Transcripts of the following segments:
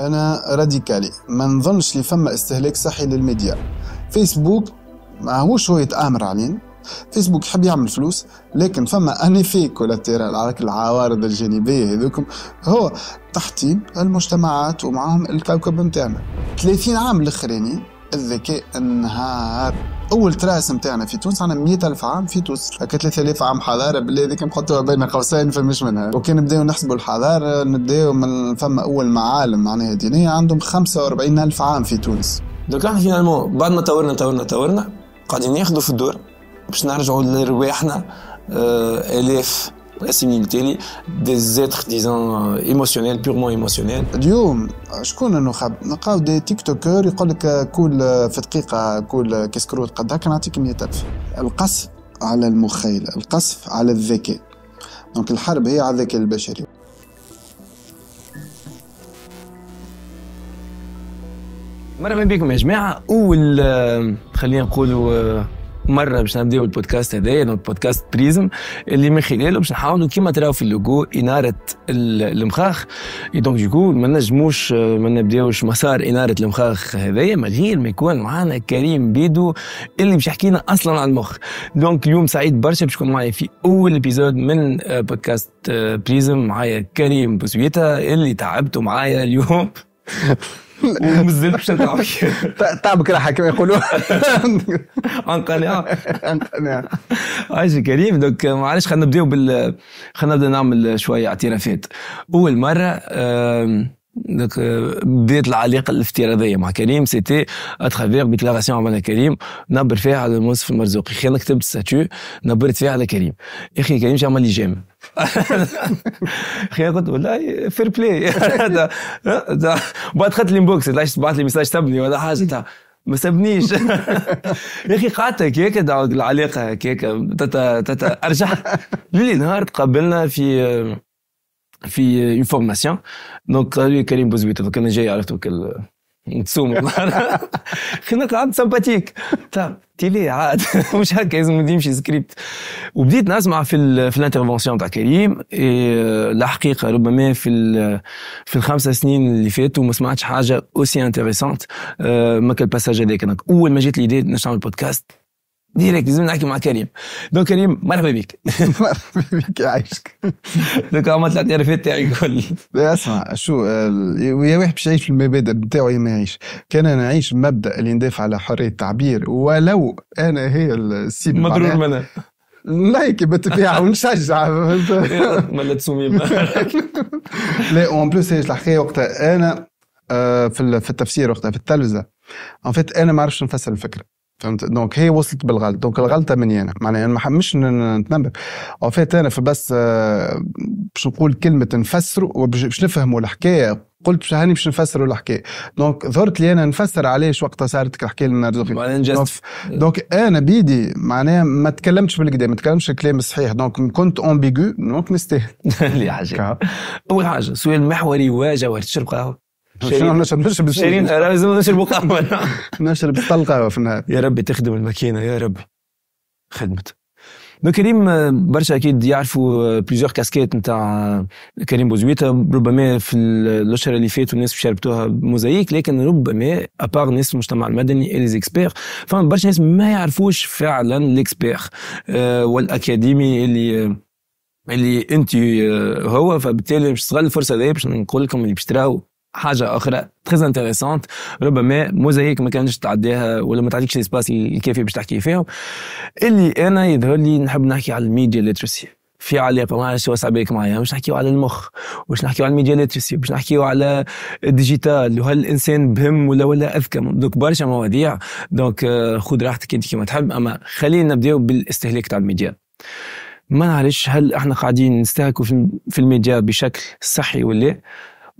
انا راديكالي ما نظنش اللي فما استهلاك صحي للميديا فيسبوك ماهوش هو يتآمر علينا فيسبوك يحب يعمل فلوس لكن فما في كولاتيرال على العوارض الجانبيه هذوكم هو تحطيم المجتمعات ومعهم الكوكب نتاعنا 30 عام الاخراني الذكاء انهار اول تراس نتاعنا في تونس عندنا 100 الف عام في تونس هكا 3000 عام حضاره بالله هذيك نحطوها بين قوسين فمش منها وكان نبداو نحسبوا الحضاره نبداو من فما اول معالم معناها دينيه عندهم 45 الف عام في تونس دوكا احنا فينالمون بعد ما طورنا طورنا طورنا قاعدين ناخذوا في الدور باش نرجعوا لرواحنا آه، آلاف تاني دي زيتر ديزون ايموسيونيل بيغمون ايموسيونيل اليوم شكون النخب نلقاو دي تيك توكر يقول لك كل في دقيقه كل كسكروت قد هكا نعطيك 100000 القصف على المخيله القصف على الذكاء دونك الحرب هي على الذكاء البشري مرحبا بكم يا جماعه اول آه، خلينا نقولوا آه، مره باش نبداو البودكاست هذايا يعني البودكاست بريزم اللي من خلاله باش نحاولوا كيما تراو في اللوجو اناره المخاخ دونك ديكو ما نجموش ما نبداوش مسار اناره المخاخ هذايا من غير ما يكون معنا كريم بيدو اللي باش يحكي لنا اصلا عن المخ دونك اليوم سعيد برشا باش يكون معايا في اول ابيزود من بودكاست آه، آه، بريزم معايا كريم بوسويتا اللي تعبتوا معايا اليوم ومازال باش نرجعوا طابك راحه كما يقولوا عن قناعه عن قناعه عايش كريم دوك معلش خلينا نبداو بال خلينا نبدا نعمل شويه اعترافات اول مره دونك euh, بديت العلاقه الافتراضيه مع كريم سيتي اترافيغ ديكلاراسيون مع كريم نبر فيها على المنصف المرزوقي خي انا كتبت ستاتيو نبرت فيها على كريم يا اخي كريم عمل لي جيم اخي قلت والله فير بلاي بعد خدت علاش بعث لي ميساج تبني ولا حاجه تاع ما سابنيش يا اخي قعدت هكاك العلاقه هكاك ارجع لي نهار تقابلنا في في اون فورماسيون دونك قالوا لي كريم بوزويت دونك انا جاي عرفت وكل نتسوم خلينا سامباتيك تي في عاد مش هكا لازم يمشي سكريبت وبديت نسمع في في الانترفونسيون تاع كريم الحقيقه ربما في في الخمسه سنين اللي فاتوا ما سمعتش حاجه اوسي انتريسونت ما كان الباساج هذاك اول ما جات لي باش نعمل بودكاست ديريكت لازم نحكي مع كريم دونك كريم مرحبا بك مرحبا بك يعيشك دونك هما طلعت الرفات تاعي الكل اسمع شو آه، يا واحد باش يعيش المبادئ بتاعه يا ما يعيش كان انا نعيش مبدا اللي ندافع على حريه التعبير ولو انا هي السيب مضرور منها نايكي بالطبيعه ونشجع ملا تسومي لا اون بلوس هي الحكايه وقتها انا آه، في التفسير وقتها في التلفزه ان فيت انا ما عرفتش نفسر الفكره فهمت دونك هي وصلت بالغلط دونك الغلطه مني انا معناها ما حمش نتنبه او فات انا فبس آه، باش نقول كلمه نفسروا باش نفهموا الحكايه قلت باش هاني باش نفسروا الحكايه دونك ظهرت لي انا نفسر علاش وقتها صارت الحكايه اللي نرزقي دونك انا بيدي معناها ما تكلمتش بالكدا ما تكلمتش الكلام الصحيح دونك كنت امبيغو دونك نستاهل حاجه اول حاجه سؤال محوري واجه وقت تشرب قهوه شنو نشرب نشرب شايلين لازم نشرب قهوه نشرب طل قهوه في النهار يا ربي تخدم الماكينه يا ربي خدمت دو كريم برشا اكيد يعرفوا بليزيور euh, كاسكيت نتاع كريم euh, بوزويتا ربما في الاشهر اللي فاتوا الناس شربتوها موزايك لكن ربما ابار ناس المجتمع المدني لي زيكسبير فما برشا ناس ما يعرفوش فعلا ليكسبير euh, والاكاديمي اللي اللي انت هو فبالتالي باش تستغل الفرصه هذه باش نقول لكم اللي باش تراو حاجه اخرى تري انتريسونت ربما موزايك ما كانش تعديها ولا ما تعطيكش الاسباس الكافي باش تحكي فيهم اللي انا يظهر لي نحب نحكي على الميديا ليترسي في علاقه ما شو بالك معايا باش نحكيو على المخ باش نحكيو على الميديا ليترسي باش نحكيو على الديجيتال وهل الانسان بهم ولا ولا اذكى دوك برشا مواضيع دونك آه، خذ راحتك انت كيما تحب اما خلينا نبداو بالاستهلاك تاع الميديا ما نعرفش هل احنا قاعدين نستهلكوا في الميديا بشكل صحي ولا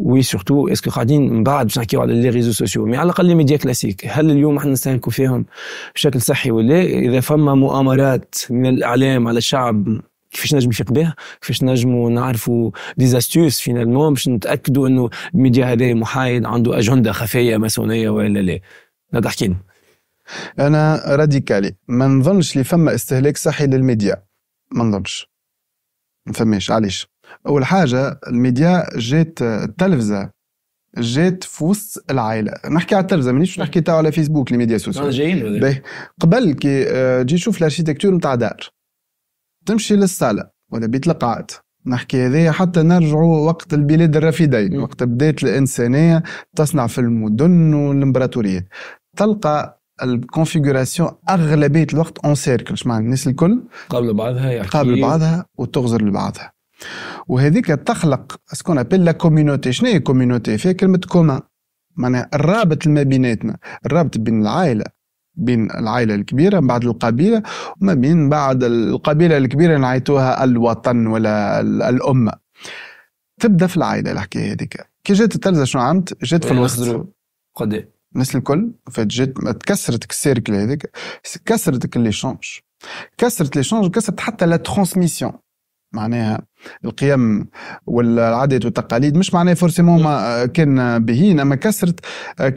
وي سورتو اسكو قاعدين من بعد باش نحكيو على لي ريزو سوسيو مي على الاقل لي ميديا كلاسيك هل اليوم احنا نستهلكوا فيهم بشكل صحي ولا اذا فما مؤامرات من الاعلام على الشعب كيفاش نجم يفيق بها كيفاش نجموا نعرفوا ديزاستيوس فينالمون باش نتاكدوا انه الميديا هذا محايد عنده اجنده خفيه ماسونيه ولا لا لا تحكي لنا انا راديكالي ما نظنش اللي فما استهلاك صحي للميديا ما نظنش ما فماش علاش أول حاجة الميديا جات التلفزة جات في وسط العائله نحكي على التلفزه مانيش نحكي على فيسبوك لي ميديا سوسيال آه، جايين باهي قبل كي آه، تجي تشوف الاركيتكتور نتاع دار تمشي للصاله ولا بيت القاعد نحكي هذايا حتى نرجعوا وقت البلاد الرافدين وقت بدات الانسانيه تصنع في المدن والامبراطوريات تلقى الكونفيغوراسيون اغلبيه الوقت اون سيركل معنى الناس الكل قبل بعضها يحكي قبل بعضها وتغزر لبعضها وهذيك تخلق سكون ابل لا كوميونيتي شنو هي كوميونيتي فيها كلمه كوما معناها الرابط ما بيناتنا الرابط بين العائله بين العائله الكبيره من بعد القبيله وما بين بعد القبيله الكبيره نعيتوها الوطن ولا الامه تبدا في العائله الحكايه هذيك كي جات التلفزه شنو عملت جات في الوسط قدام الناس الكل فجات تكسرت السيركل هذيك كسرت لي شونج كسرت لي شونج كسرت حتى لا ترانسميسيون معناها القيم والعادات والتقاليد مش معناها فورسيمون ما كان بهين اما كسرت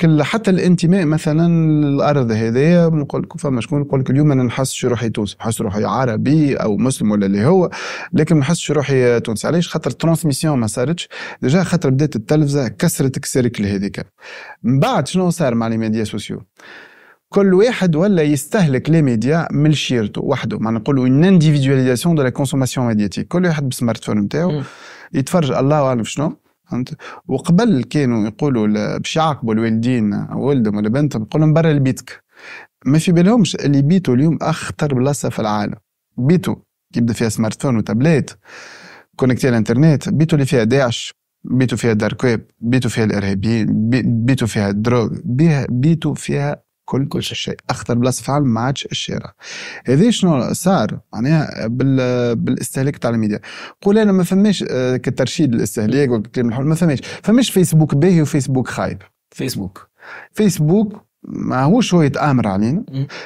كل حتى الانتماء مثلا الارض هذايا نقول لكم فما شكون يقول لك اليوم انا نحسش روحي تونسي نحس روحي عربي او مسلم ولا اللي هو لكن ما نحسش روحي تونسي علاش خاطر الترانسميسيون ما صارتش ديجا خاطر بدات التلفزه كسرت السيركل هذيك من بعد شنو صار مع لي ميديا سوسيو كل واحد ولا يستهلك لي ميديا من شيرته وحده معنا نقولوا اون انديفيدواليزاسيون دو لا كونسوماسيون ميدياتيك كل واحد بالسمارت فون نتاعو يتفرج الله اعلم شنو فهمت وقبل كانوا يقولوا باش يعاقبوا الوالدين ولدهم ولا بنتهم يقول لهم برا لبيتك ما في بالهمش اللي بيتو اليوم اخطر بلاصه في العالم بيتو يبدا فيها سمارت فون وتابلات كونكتي الانترنت بيتو اللي فيها داعش بيتو فيها دارك ويب بيتو فيها الارهابيين بيتو فيها الدروغ بيتو فيها كل كل شيء اخطر بلاصه في العالم ما عادش الشارع هذا شنو صار معناها بال بالاستهلاك تاع الميديا قول انا ما فماش آه، كترشيد الاستهلاك والكلام الحر ما فماش فماش فيسبوك باهي وفيسبوك خايب فيسبوك فيسبوك ما هو هو يتآمر علينا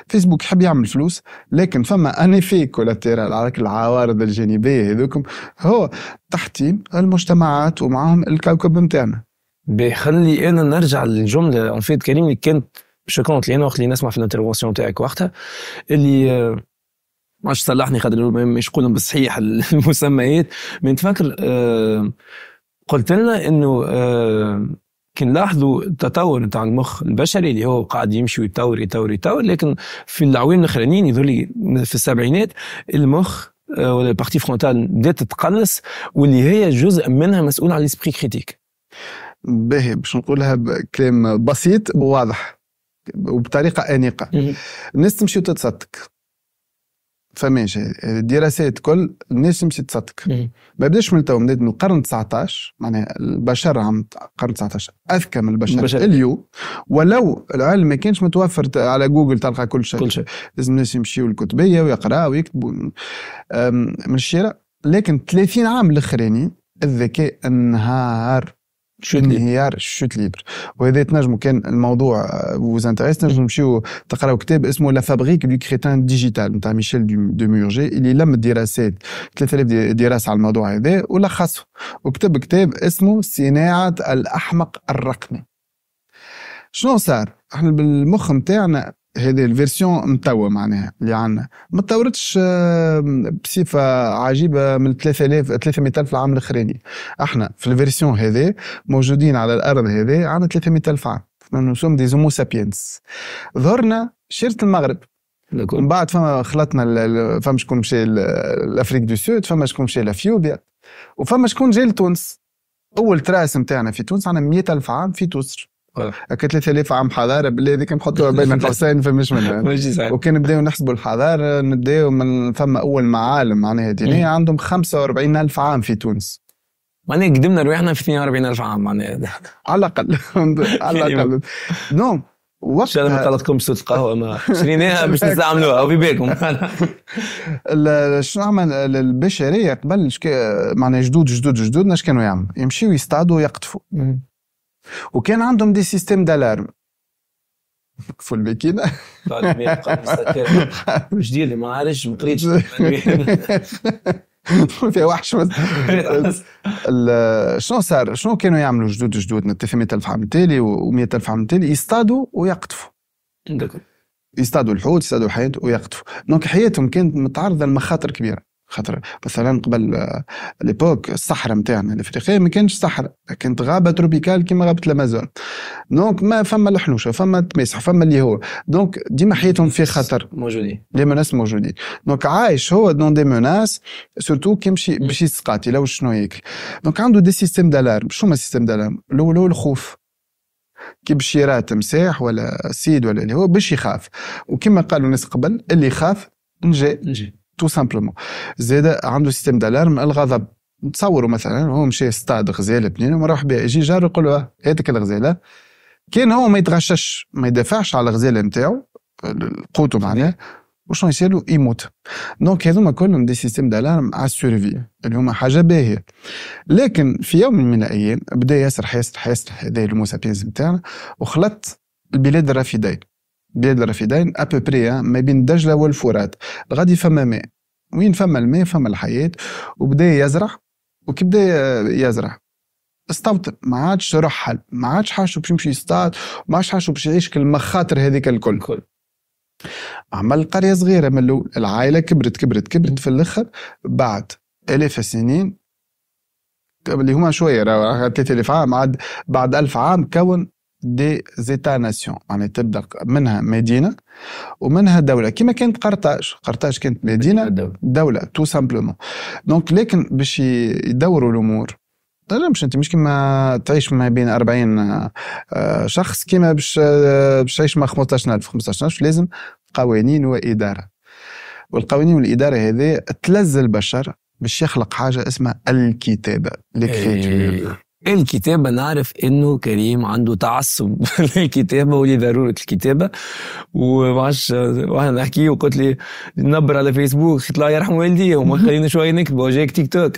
فيسبوك يحب يعمل فلوس لكن فما ان في كولاتيرال على العوارض الجانبيه هذوكم هو تحطيم المجتمعات ومعهم الكوكب نتاعنا بيخلي انا نرجع للجمله أنفيد كريم اللي كانت شكرا لي انا وقت اللي نسمع في الانترفونسيون تاعك وقتها اللي آه، ما صلحني خاطر مش نقولهم بالصحيح المسميات من تفكر آه، قلت لنا انه آه، كي نلاحظوا التطور نتاع المخ البشري اللي هو قاعد يمشي ويتطور يتطور يتطور لكن في الاعوام الاخرانيين يظهر في السبعينات المخ ولا البارتي فرونتال بدات تتقلص واللي هي جزء منها مسؤول عن الاسبري كريتيك باهي باش نقولها بكلام بسيط وواضح وبطريقه انيقه الناس تمشي وتتصدق فماش الدراسات كل الناس تمشي تصدق ما بداش من تو من القرن 19 معناها البشر عام القرن 19 اذكى من البشر, البشر. اليوم ولو العلم ما كانش متوفر على جوجل تلقى كل شيء كل شيء لازم الناس يمشيوا للكتبيه ويقراوا ويكتبوا من الشراء لكن 30 عام الاخراني الذكاء انهار شوت انهيار الشوت ليبر وهذا تنجموا كان الموضوع وز انتريس تنجموا نمشيو تقراو كتاب اسمه لا فابريك دو كريتان ديجيتال نتاع ميشيل دو ميورجي اللي لم دراسات 3000 دراسه على الموضوع هذا ولخصه وكتب كتاب اسمه صناعه الاحمق الرقمي شنو صار؟ احنا بالمخ نتاعنا هذه الفيرسيون متوا معناها اللي عندنا ما تطورتش آه، بصفه عجيبه من 3000 300000 العام الاخراني احنا في الفيرسيون هذه موجودين على الارض هذه عندنا 300000 عام نسوم دي زومو سابينس ظهرنا شيرة المغرب من بعد فما خلطنا فما شكون مشى لافريك دو سود فما شكون مشى لافيوبيا وفما شكون جاي لتونس اول تراس نتاعنا في تونس عندنا 100000 عام في تونس آه. اكيد 3000 عام حضاره بالله هذيك نحطوها بين قوسين فمش منها وكان نبداو نحسبوا الحضاره نبداو من ثم اول معالم معناها دينيه عندهم 45000 عام في تونس معناها قدمنا رواحنا في 42000 عام معناها على الاقل على الاقل نو نعم، وقتها ان شاء الله ما طلعتكم صوت القهوه ما شريناها باش نستعملوها وفي بالكم شنو عمل البشريه قبل معناها جدود جدود جدودنا اش كانوا يعملوا يمشيوا يصطادوا ويقطفوا وكان عندهم دي سيستم دالارم في الماكينه طيب، مش ديري ما عارفش ما قريتش فيها وحش شنو صار شنو كانوا يعملوا جدود جدودنا في 100000 عام تالي و100000 عام تالي يصطادوا ويقطفوا يصطادوا الحوت يصطادوا الحيوانات ويقطفوا دونك حياتهم كانت متعرضه لمخاطر كبيره خاطر مثلا قبل آه، ليبوك الصحراء نتاعنا الافريقيه ما كانش صحراء كانت غابه تروبيكال كيما غابه الامازون دونك ما فما الحنوشه فما التماسح فما اللي هو دونك ديما حياتهم في خطر موجودين دي مناس موجودين دونك عايش هو دون دي مناس سورتو كي يمشي باش يسقاط لو شنو ياكل دونك عنده دي سيستيم دالارم شو ما سيستيم دالارم الاول هو الخوف كي باش يرات مساح ولا سيد ولا اللي هو باش يخاف وكما قالوا الناس قبل اللي يخاف نجي نجي تو سامبلومون زاد عنده سيستم دالارم الغضب تصوروا مثلا هو مشى استاد غزاله بنينه ومروح بها يجي جار يقول له أه، هاتك الغزاله كان هو ما يتغشش ما يدافعش على الغزاله نتاعو قوته معناها وشنو يصير له يموت دونك هذوما كلهم دي سيستيم دالارم على السيرفي اللي هما حاجه باهيه لكن في يوم من الايام بدا ياسر يسرح يسرح هذا الموسابينز نتاعنا وخلط البلاد الرافدين بلاد الرافدين ابوبري ما بين دجله والفرات غادي فما ماء وين فما الماء فما الحياه وبدا يزرع وكي بدا يزرع استوطن ما عادش رحل ما عادش حاشو باش يمشي يصطاد ما عادش حاشو باش يعيش كل المخاطر هذيك الكل كل. عمل قريه صغيره من الاول العائله كبرت كبرت كبرت في الاخر بعد الاف السنين اللي هما شويه 3000 عام عاد بعد 1000 عام كون دي زيتا ناسيون يعني تبدا منها مدينه ومنها دوله كما كانت قرطاج قرطاج كانت مدينه دولة. دوله تو سامبلومون دونك لكن باش يدوروا الامور تنجمش انت مش كيما تعيش ما بين 40 آه، شخص كيما باش آه، باش تعيش مع 15000 15000 لازم قوانين واداره والقوانين والاداره هذه تلز البشر باش يخلق حاجه اسمها الكتابه ليكريتور إيه. الكتابة نعرف إنه كريم عنده تعصب للكتابة ولضرورة الكتابة ومعش واحنا نحكي وقلت لي نبر على فيسبوك الله يرحم والدي وما خلينا شوية نكتب وجاك تيك توك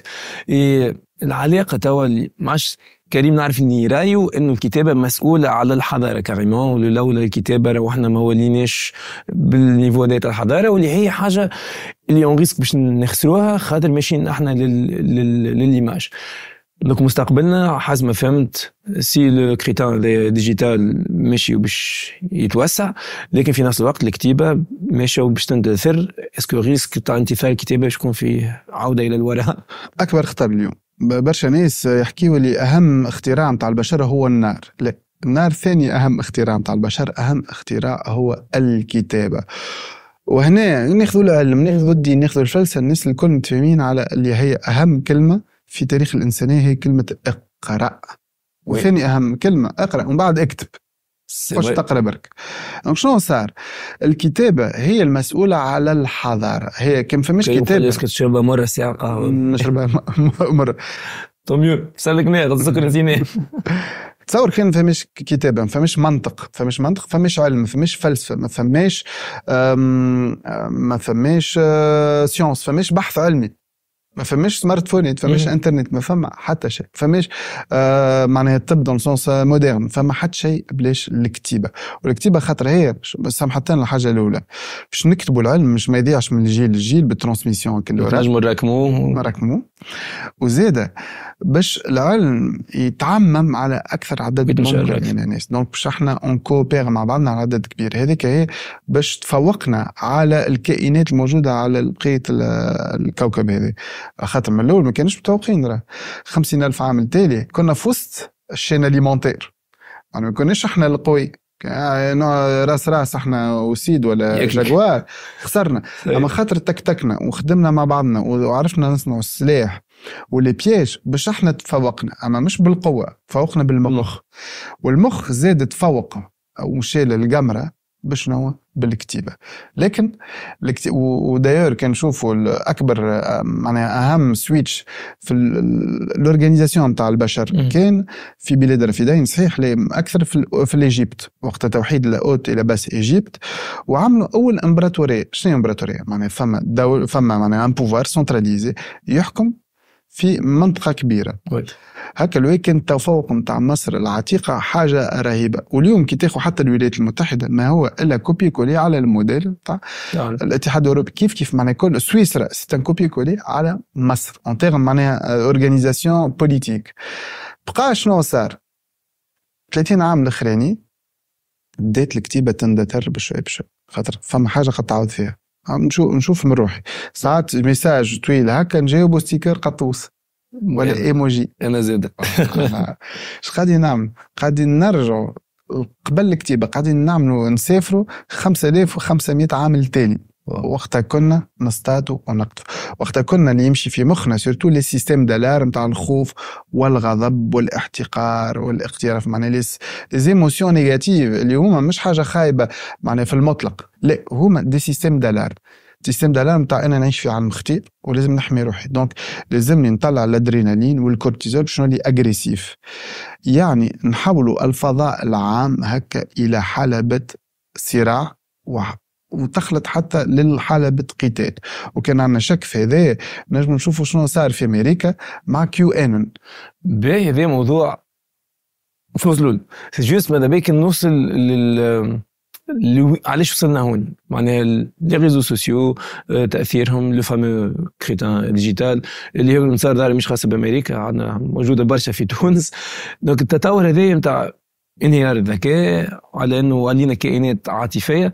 إيه، العلاقة توا معش كريم نعرف اني رايه انه الكتابه مسؤوله على الحضاره كريمون ولولا الكتابه روحنا ما وليناش بالنيفو ديت الحضاره واللي هي حاجه اللي اون ريسك باش نخسروها خاطر ماشيين احنا لل... لل... دونك مستقبلنا حسب ما فهمت سي لو كريتان ديجيتال ماشي باش يتوسع لكن في نفس الوقت الكتيبه ماشي باش تندثر اسكو ريسك تاع انتفاع الكتابه يكون فيه عوده الى الوراء اكبر خطر اليوم برشا ناس يحكيوا لي اهم اختراع نتاع البشر هو النار لا النار ثاني اهم اختراع نتاع البشر اهم اختراع هو الكتابه وهنا ناخذ العلم ناخذ الدين ناخذوا الفلسفه الناس الكل متفاهمين على اللي هي اهم كلمه في تاريخ الإنسانية هي كلمة اقرأ وثاني أهم كلمة اقرأ ومن بعد اكتب خش تقرا برك شنو صار الكتابه هي المسؤوله على الحضاره هي كان فماش كتابه ليش تشربها مره ساعه قهوه نشربها مره طوميو سلكناه تسكر زيناه تصور كان فماش كتابه ما فماش منطق فماش منطق فماش علم ما فماش فلسفه ما فماش ما فماش سيونس آه، فماش بحث علمي ما فماش سمارت يعني فون فماش انترنت ما فما حتى شيء فماش آه معناها الطب دون سونس ما فما حتى شيء بلاش الكتيبه والكتيبه خاطر هي سامحتنا الحاجه الاولى باش نكتبوا العلم مش ما يضيعش من جيل لجيل بالترانسميسيون كل نجموا نراكموه نراكموه وزادة باش العلم يتعمم على أكثر عدد ممكن من الناس دونك باش احنا اون كوبير مع بعضنا على عدد كبير هذيك هي باش تفوقنا على الكائنات الموجودة على بقية الكوكب هذا خاطر من الأول ما كانش متوقعين راه ألف عام التالي كنا في وسط الشين اليمونتير يعني ما كناش احنا القوي راس راس احنا وسيد ولا جاكوار خسرنا أيوة. اما خاطر تكتكنا وخدمنا مع بعضنا وعرفنا نصنعوا السلاح ولي بياش باش احنا تفوقنا اما مش بالقوه تفوقنا بالمخ والمخ زاد تفوق ومشى للقمره باش نوع بالكتيبه لكن ودايور كنشوفوا اكبر معناها اهم سويتش في الاورجانيزاسيون تاع البشر كان في بلاد الرفيدين صحيح اكثر في, في الايجيبت وقت توحيد الاوت الى باس ايجيبت وعملوا اول امبراطوريه شنو امبراطوريه معناها فما دول فما معناها ان بوفوار سنتراليزي يحكم في منطقة كبيرة هكا لو التفوق نتاع مصر العتيقة حاجة رهيبة واليوم كي تاخذ حتى الولايات المتحدة ما هو إلا كوبي كولي على الموديل نتاع نعم. الاتحاد الأوروبي كيف كيف معناها كل سويسرا سيت كوبي كولي على مصر اون تيغم معناها اورغانيزاسيون euh, بوليتيك بقى شنو صار 30 عام الاخراني بدات الكتيبة تندثر بشوي بشوي خاطر فما حاجة قد تعاود فيها عم نشوف نشوف من روحي ساعات ميساج طويل هكا نجاوبو ستيكر قطوس ولا ايموجي انا زاد اش قاعدين نعمل قاعدين نرجعوا قبل الكتيبه قاعدين نعملوا نسافروا 5500 عام التالي وقتها كنا نصطادوا ونقتلوا وقتها كنا اللي يمشي في مخنا سورتو لي سيستيم دالار نتاع الخوف والغضب والاحتقار والاقتراف معناها لي زيموسيون نيجاتيف اللي هما مش حاجه خايبه معناها في المطلق لا هما دي سيستيم دالار سيستم دالار تاع انا نعيش في عالم خطير ولازم نحمي روحي دونك لازمني نطلع الادرينالين والكورتيزول شنو اللي اجريسيف يعني نحولوا الفضاء العام هكا الى حلبة صراع وتخلط حتى للحالة قتال وكان عندنا شك في هذا نجم نشوفوا شنو صار في أمريكا مع كيو انن باهي هذا موضوع فوزلول سي جوست ماذا بيك نوصل لل علاش وصلنا هون معناها لي ريزو سوسيو آه، تاثيرهم لو فامو كريتان ديجيتال اللي هو صار دار مش خاصه بامريكا عندنا موجوده برشا في تونس دونك التطور هذايا نتاع انهيار الذكاء على انه علينا كائنات عاطفيه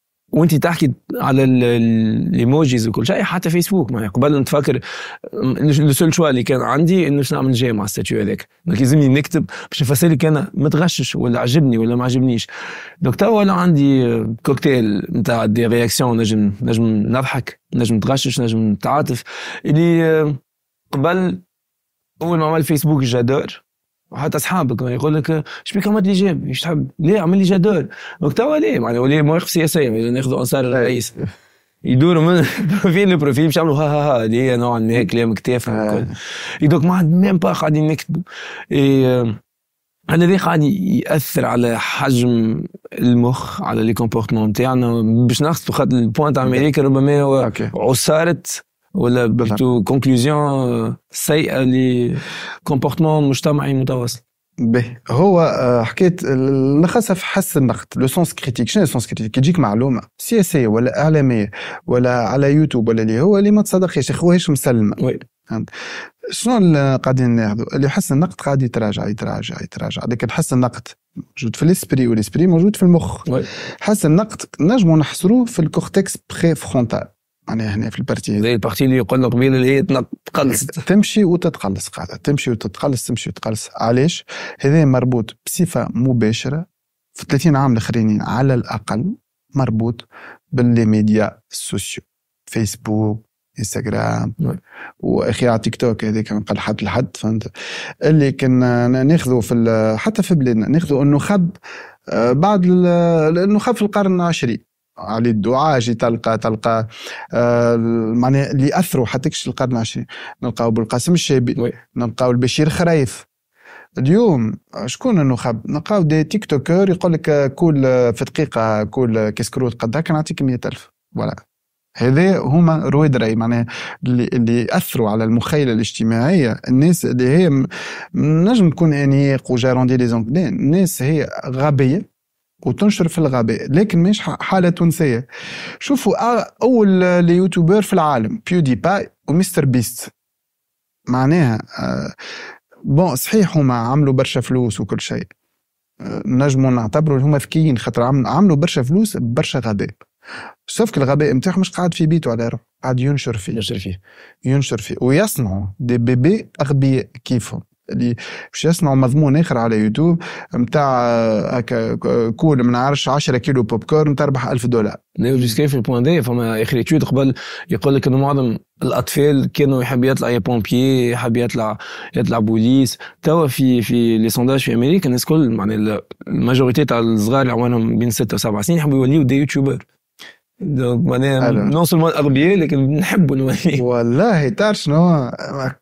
وانت تحكي على الايموجيز وكل شيء حتى فيسبوك ما قبل نتفكر السول شوا اللي كان عندي انه شنو نعمل جاي مع الستاتيو هذاك دونك لازمني نكتب باش نفسر انا متغشش ولا عجبني ولا ما عجبنيش دونك توا ولا عندي كوكتيل نتاع دي رياكسيون نجم نجم نضحك نجم نتغشش نجم نتعاطف اللي قبل اول ما عمل فيسبوك جادور وحتى اصحابك يقول لك اش بيك عملت لي جيب ايش تحب ليه عمل لي جدول دونك توا ليه معناها يعني ولي مواقف سياسيه ناخذوا يعني انصار إيه. الرئيس يدوروا من بروفيل لبروفيل باش يعملوا ها ها ها دي نوعا ما كلام كتاف آه. دونك ما عاد ميم با قاعدين نكتبوا إيه، هذا قاعد ياثر على حجم المخ على لي كومبورتمون تاعنا يعني باش ناخذ خاطر البوان تاع امريكا ربما هو عصاره ولا بلتو كونكلوزيون euh, سيئه لكومبورتمون مجتمعي متواصل به هو آه، حكيت لخصها في حس النقد لو سونس كريتيك شنو سونس كريتيك كي تجيك معلومه سياسيه ولا اعلاميه ولا على يوتيوب ولا اللي هو اللي ما تصدقش خوهش مسلمه وي شنو اللي قاعدين ناخذوا اللي حس النقد قاعد يتراجع يتراجع يتراجع لكن حس النقد موجود في الاسبري والاسبري موجود في المخ وي. حس النقد نجمو نحصروه في الكورتكس بري فرونتال معناها هنا في البارتي زي البارتي اللي يقول لك بين اللي هي تقلص تمشي وتتقلص قاعده تمشي وتتقلص تمشي وتتقلص علاش؟ هذا مربوط بصفه مباشره في 30 عام الاخرين على الاقل مربوط باللي ميديا السوسيو فيسبوك انستغرام نعم. واخي تيك توك هذيك من قال حد لحد فهمت اللي كنا ناخذه في حتى في بلادنا ناخذه انه خب آه، بعد انه في القرن العشرين على الدعاء جي تلقى تلقى آه، معناها اللي اثروا حتى كش القرن العشرين نلقاو بالقاسم الشابي نلقاو البشير خريف اليوم شكون النخب نلقاو دي تيك توكر يقول لك كل في دقيقه كل كسكروت قد هكا نعطيك 100000 فوالا هذا هما رويد راي معناها اللي, اللي اثروا على المخيله الاجتماعيه الناس اللي هي نجم نكون انيق وجاروندي دي زونكلين الناس هي غبيه وتنشر في الغابة لكن مش حالة تونسية شوفوا أول اليوتيوبر آه، في العالم بيودي باي ومستر بيست معناها بون آه، صحيح هما عملوا برشا فلوس وكل شيء آه، نجموا نعتبروا هما ذكيين خاطر عملوا برشا فلوس برشا غباء سوف الغباء نتاعهم مش قاعد في بيته على روحه قاعد ينشر فيه ينشر فيه ينشر فيه ويصنعوا دي بيبي اغبياء كيفهم اللي باش يصنعوا مضمون اخر على يوتيوب نتاع آه، هكا آه، كول ما نعرفش 10 كيلو بوب كورن تربح 1000 دولار. نيو جيسكي في البوان دي فما اخر اتيود قبل يقول لك انه معظم الاطفال كانوا يحب يطلع يا بومبيي يحب يطلع يطلع بوليس توا في في لي سونداج في امريكا الناس الكل معناها الماجوريتي تاع الصغار اللي عمرهم بين 6 و 7 سنين يحبوا يوليو دي يوتيوبر دونك معناها نو سولمون اغبياء لكن نحبوا نولي والله تعرف شنو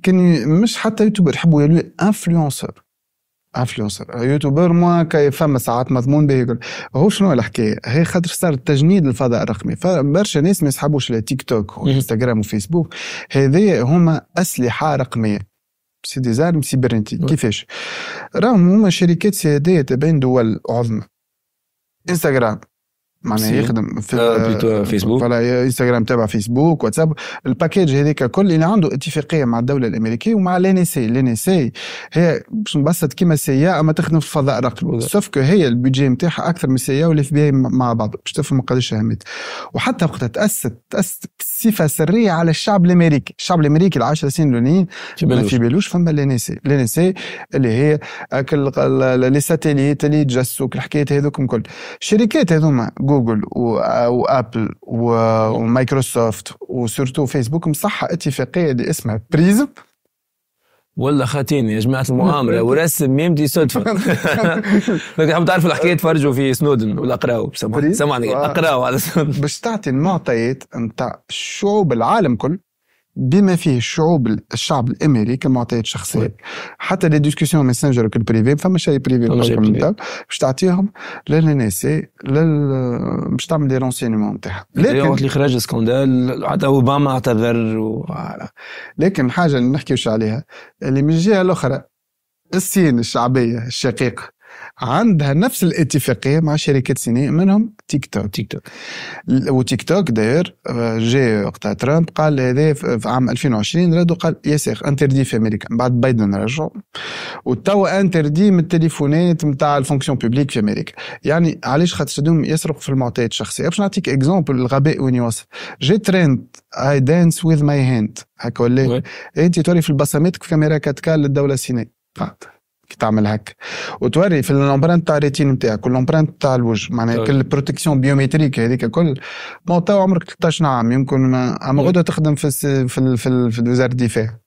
كان مش حتى يوتيوبر يحبوا يولوا انفلونسر انفلونسر يوتيوبر ما كي فما ساعات مضمون به يقول هو شنو الحكايه هي خاطر صار تجنيد الفضاء الرقمي فبرشا ناس ما يسحبوش تيك توك وانستغرام وفيسبوك هذيا هما اسلحه رقميه سي دي زارم برنتي كيفاش راهم هما شركات سياديه تبين دول عظمى انستغرام معناها يخدم في فيسبوك euh, euh, فوالا انستغرام تابع فيسبوك واتساب الباكيج هذاك الكل اللي عنده اتفاقيه مع الدوله الامريكيه ومع لين اس لين اس هي باش نبسط كيما سي اما تخدم في الفضاء الرقمي سوف كو هي البيدجي نتاعها اكثر من سي والاف بي مع بعض باش تفهم قداش اهميتها وحتى وقتها تاسست تاسست بصفه سريه على الشعب الامريكي الشعب الامريكي العشر سنين الاولانيين ما في بالوش فما لين اس لين اس اللي هي لي ساتيليت اللي تجسوك الحكايات هذوك الكل الشركات هذوما جوجل وابل ومايكروسوفت وسورتو فيسبوك مصحة اتفاقيه اللي اسمها بريزم والله خاتين يا جماعه المؤامره ورسم ميمتي صدفه لكن حاب تعرف الحكايه تفرجوا في سنودن ولا اقراوا سمعني إيه؟ اقراوا على سنودن باش تعطي المعطيات نتاع الشعوب العالم كل بما فيه الشعوب الشعب الامريكي كمعطيات شخصيه وي. حتى لي ديسكسيون ميسنجر وكل بريفي فما شيء بريفي باش تعطيهم للان للناسي باش تعمل دي رونسينيمون نتاعها لكن وقت اللي خرج سكوندال حتى اوباما اعتذر و... لكن حاجه اللي نحكيوش عليها اللي من الجهه الاخرى الصين الشعبيه الشقيقه عندها نفس الاتفاقيه مع شركات سيناء منهم تيك توك تيك توك وتيك توك داير آه، جاء وقتها ترامب قال هذا في عام 2020 رد وقال يا سيخ انتردي في امريكا من بعد بايدن رجعوا وتوا انتردي من التليفونات نتاع الفونكسيون بوبليك في امريكا يعني علاش خاطر سدوم يسرق في المعطيات الشخصيه باش نعطيك اكزومبل الغباء وين يوصل جي ترند اي دانس وذ ماي هاند هكا ولا انت توري في البصمات في كاميرا كاتكال للدوله الصينيه كي تعمل هكا وتوري في الامبرانت تاع الريتين نتاعك والامبرانت تاع الوجه معناها كل طيب. البروتكسيون بيومتريك هذيك الكل مون تو عمرك 13 عام يمكن اما طيب. غدوه تخدم في في في, ال... في وزاره الدفاع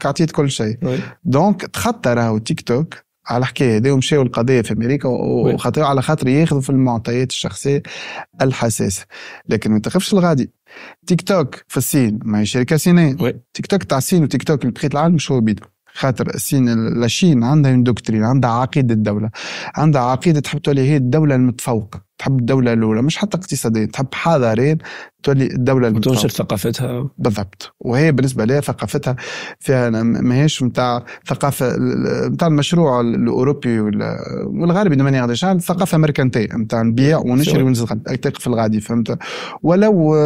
كعطيت كل شيء دونك تخطى راهو تيك توك على الحكايه هذي ومشاو القضيه في امريكا طيب. وخاطر على خاطر ياخذوا في المعطيات الشخصيه الحساسه لكن ما تخافش الغادي تيك توك في الصين ما هي شركه صينيه تيك توك تاع الصين وتيك توك اللي بقيت العالم مش هو بيدو خاطر الصين لاشين عندها دكتورين دوكترين عندها عقيده الدوله عندها عقيده تحب تولي هي الدوله المتفوقه تحب الدولة الأولى مش حتى اقتصاديا تحب حاضرين تولي الدولة المتفاوتة وتنشر ثقافتها بالضبط وهي بالنسبة لها ثقافتها فيها ماهيش نتاع ثقافة نتاع المشروع الأوروبي والغربي دو مانيير ديجا ثقافة مركنتية نتاع نبيع إيه، ونشري ونستغل في الغادي فهمت ولو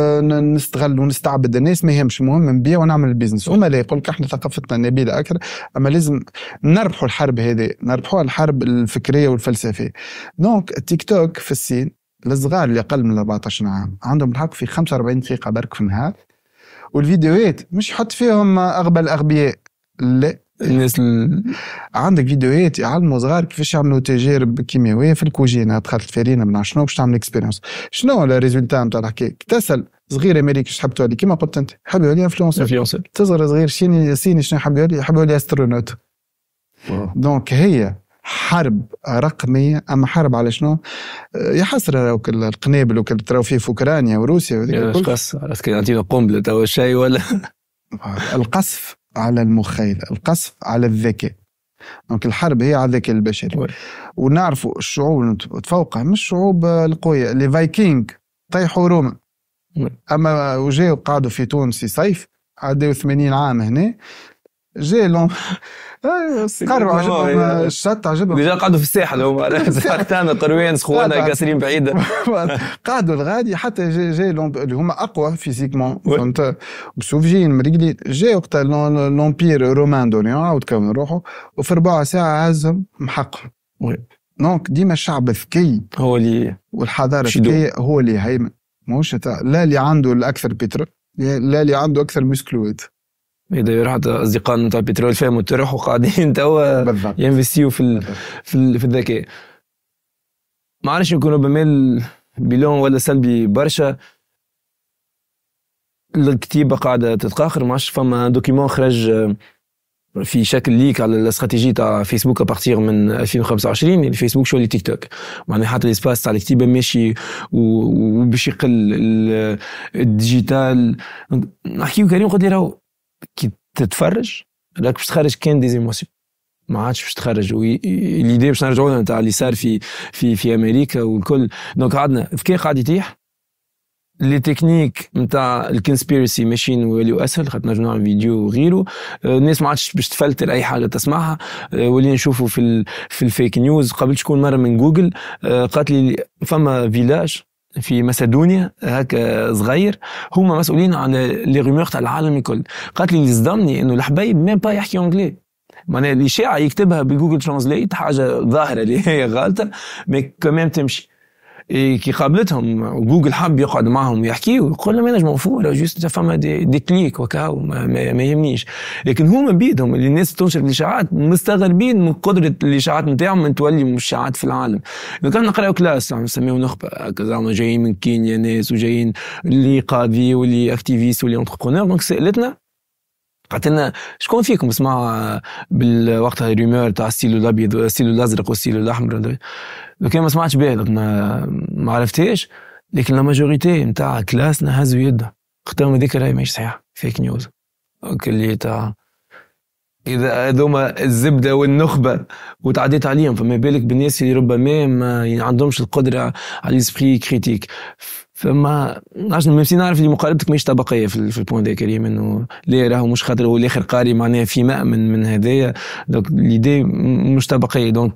نستغل ونستعبد الناس ما يهمش المهم نبيع ونعمل البيزنس هما لا يقول لك احنا ثقافتنا نبيلة أكثر أما لازم نربحوا الحرب هذه نربحوا الحرب الفكرية والفلسفية دونك تيك توك في الصين الصغار اللي اقل من 14 عام عندهم الحق في 45 دقيقه برك في النهار والفيديوهات مش يحط فيهم اغبى الاغبياء لا الناس عندك فيديوهات يعلموا صغار كيفاش يعملوا تجارب كيميائيه في الكوجينه تخلط الفرينه من شنو باش تعمل اكسبيرينس شنو ريزولتا نتاع الحكايه تسال صغير امريكي شنو حبتوا كيما قلت انت حبوا لي انفلونسر انفلونسر تصغر صغير صيني شنو حبوا لي حبوا لي استرونوت دونك هي حرب رقمية أما حرب على شنو؟ يا حسرة لو كل القنابل وكل تراو فيه في أوكرانيا وروسيا وذيك الكل قنبلة تو شيء ولا القصف على المخيلة القصف على الذكاء دونك الحرب هي على الذكاء البشري ونعرفوا الشعوب تفوقها مش الشعوب القوية لي فايكينغ طيحوا روما اما وجاوا قعدوا في تونس صيف عدوا 80 عام هنا جا إيه، قروا عجبهم آه، إيه. الشط عجبهم ديجا قعدوا في الساحل هما سقطان قروان سخونه قاصرين بعيده قعدوا الغادي حتى جاي جاي اللي هما اقوى فيزيكمون فهمت مسوفجين مرقلين جاي وقت لومبير رومان دوريون عاود كملوا روحه وفي ربع ساعه هزهم محقهم دونك ديما الشعب الذكي هو اللي والحضاره الذكيه هو اللي هيمن ماهوش لا اللي عنده الاكثر بترول لا اللي عنده اكثر مسكلوات يروح حتى اصدقائنا نتاع بترول فهموا تروح وقاعدين توا ينفستيو في ال في, ال في الذكاء ما عرفش نكونوا بمال بلون ولا سلبي برشا الكتيبه قاعده تتقاخر ما عرفش فما دوكيمون خرج آه، في شكل ليك على الاستراتيجية تاع فيسبوك ابارتيغ من 2025 الفيسبوك يعني شو اللي تيك توك معناها حتى الاسباس تاع الكتيبه ماشي وباش يقل الديجيتال نحكيو كريم قلت لي راهو كي تتفرج راك باش تخرج كان دي زيموسيون ما عادش باش تخرج ليدي باش نرجعوا لها نتاع اللي صار في في في امريكا والكل دونك قعدنا كي قاعد يطيح لي تكنيك نتاع الكونسبيرسي ماشيين وليو اسهل خاطر نجم نعمل فيديو وغيره آه، الناس ما عادش باش تفلتر اي حاجه تسمعها آه، ولينا نشوفوا في في الفيك نيوز قبل شكون مره من جوجل آه، قالت لي فما فيلاج في مسدونيا هكا آه، صغير هما مسؤولين عن لي رومور تاع العالم الكل قالت لي اللي صدمني انه الحبايب ميم با يحكي انجلي معناها الاشاعه يكتبها بجوجل ترانزليت حاجه ظاهره اللي هي غالطه مي كمان تمشي كي قابلتهم جوجل حب يقعد معهم ويحكي ويقول لهم انا مون جوست فما دي, دي كليك وما ما, ما يهمنيش لكن هما بيدهم اللي الناس تنشر الاشاعات مستغربين من قدره الاشاعات نتاعهم تولي مشاعات في العالم كان نقراو كلاس نسميو نخبه زعما جايين من كينيا ناس وجايين اللي قاضي واللي اكتيفيست واللي انتربرونور دونك سالتنا قالت لنا شكون فيكم سمع بالوقت هاي ريمور تاع السيلو الابيض والسيلو الازرق والسيلو الاحمر لو كان ما سمعتش به ما, ما عرفتهاش لكن لا ماجوريتي نتاع كلاسنا هزوا يده اختاروا هذيك راهي ماهيش صحيحه فيك نيوز اللي تاع اذا هذوما الزبده والنخبه وتعديت عليهم فما بالك بالناس اللي ربما ما عندهمش القدره على الاسبري كريتيك فما نعرفش ميم نعرف اللي مقاربتك ماهيش طبقيه في البوان ذاك اليوم انه لا راهو مش خاطر هو الاخر قاري معناها في مأمن من هذايا دونك ليدي مش طبقيه دونك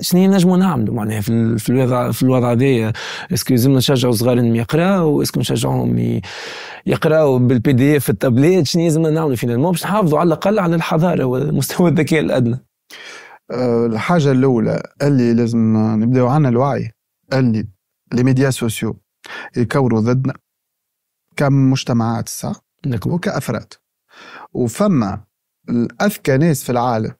شنو نجمو نعملوا معناها في, الوضع في الوضع هذايا اسكو لازمنا نشجعوا انهم يقراوا اسكو نشجعوهم يقراوا بالبي دي اف التابليت شنو لازمنا نعملوا فينالمون باش نحافظوا على الاقل على الحضاره ومستوى الذكاء الادنى أه، الحاجة الأولى اللي لازم نبداو عنا الوعي اللي لي ميديا سوسيو يكوروا ضدنا كمجتمعات الساعة نعم. وكأفراد وفما الأذكى ناس في العالم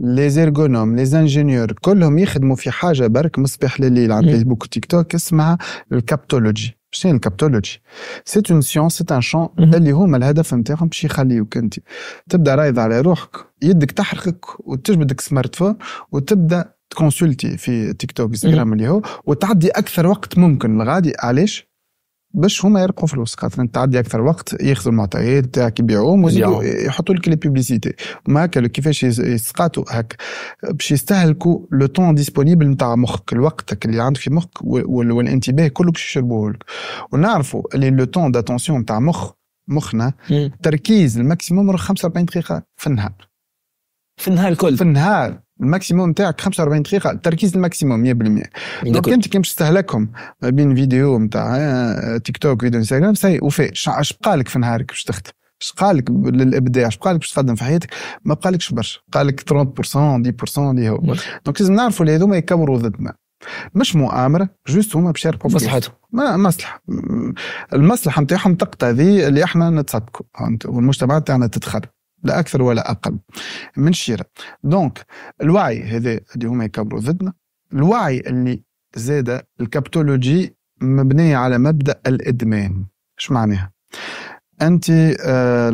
لي زيرغونوم لي كلهم يخدموا في حاجه برك مصبح لليل على فيسبوك تيك توك اسمها الكابتولوجي شنو الكابتولوجي سي اون سيونس سي ان شون اللي هما الهدف نتاعهم باش يخليوك انت تبدا رايض على روحك يدك تحرقك وتجبدك سمارت فون وتبدا تكونسلتي في تيك توك انستغرام اللي هو وتعدي اكثر وقت ممكن الغادي علاش باش هما يربحوا فلوس خاطر انت تعدي اكثر وقت ياخذوا المعطيات تاعك يبيعوهم ويحطوا لك لي بيبليسيتي ما هكا كيفاش يسقاطوا هكا باش يستهلكوا لو طون ديسبونيبل نتاع مخك الوقت اللي عندك في مخك والانتباه كله باش يشربوه لك ونعرفوا اللي لو طون داتونسيون نتاع مخ مخنا تركيز الماكسيموم 45 دقيقه في النهار في النهار الكل في النهار الماكسيموم تاعك 45 دقيقه التركيز الماكسيموم 100% دونك انت كي تستهلكهم ما بين فيديو نتاع تيك توك فيديو انستغرام سي وفي اش بقالك في نهارك باش تخدم اش بقالك للابداع اش بقالك باش تقدم في حياتك ما بقالكش برشا بقالك 30% 10% اللي هو دونك لازم نعرفوا اللي هذوما يكبروا ضدنا مش مؤامره جوست هما باش يربحوا مصلحتهم ما مصلحه المصلحه نتاعهم تقتضي اللي احنا نتصدقوا والمجتمع تاعنا تتخرب لا اكثر ولا اقل من الشراء دونك الوعي هذا اللي هما يكبروا ضدنا الوعي اللي زاد الكابتولوجي مبنيه على مبدا الادمان اش معناها انت آه،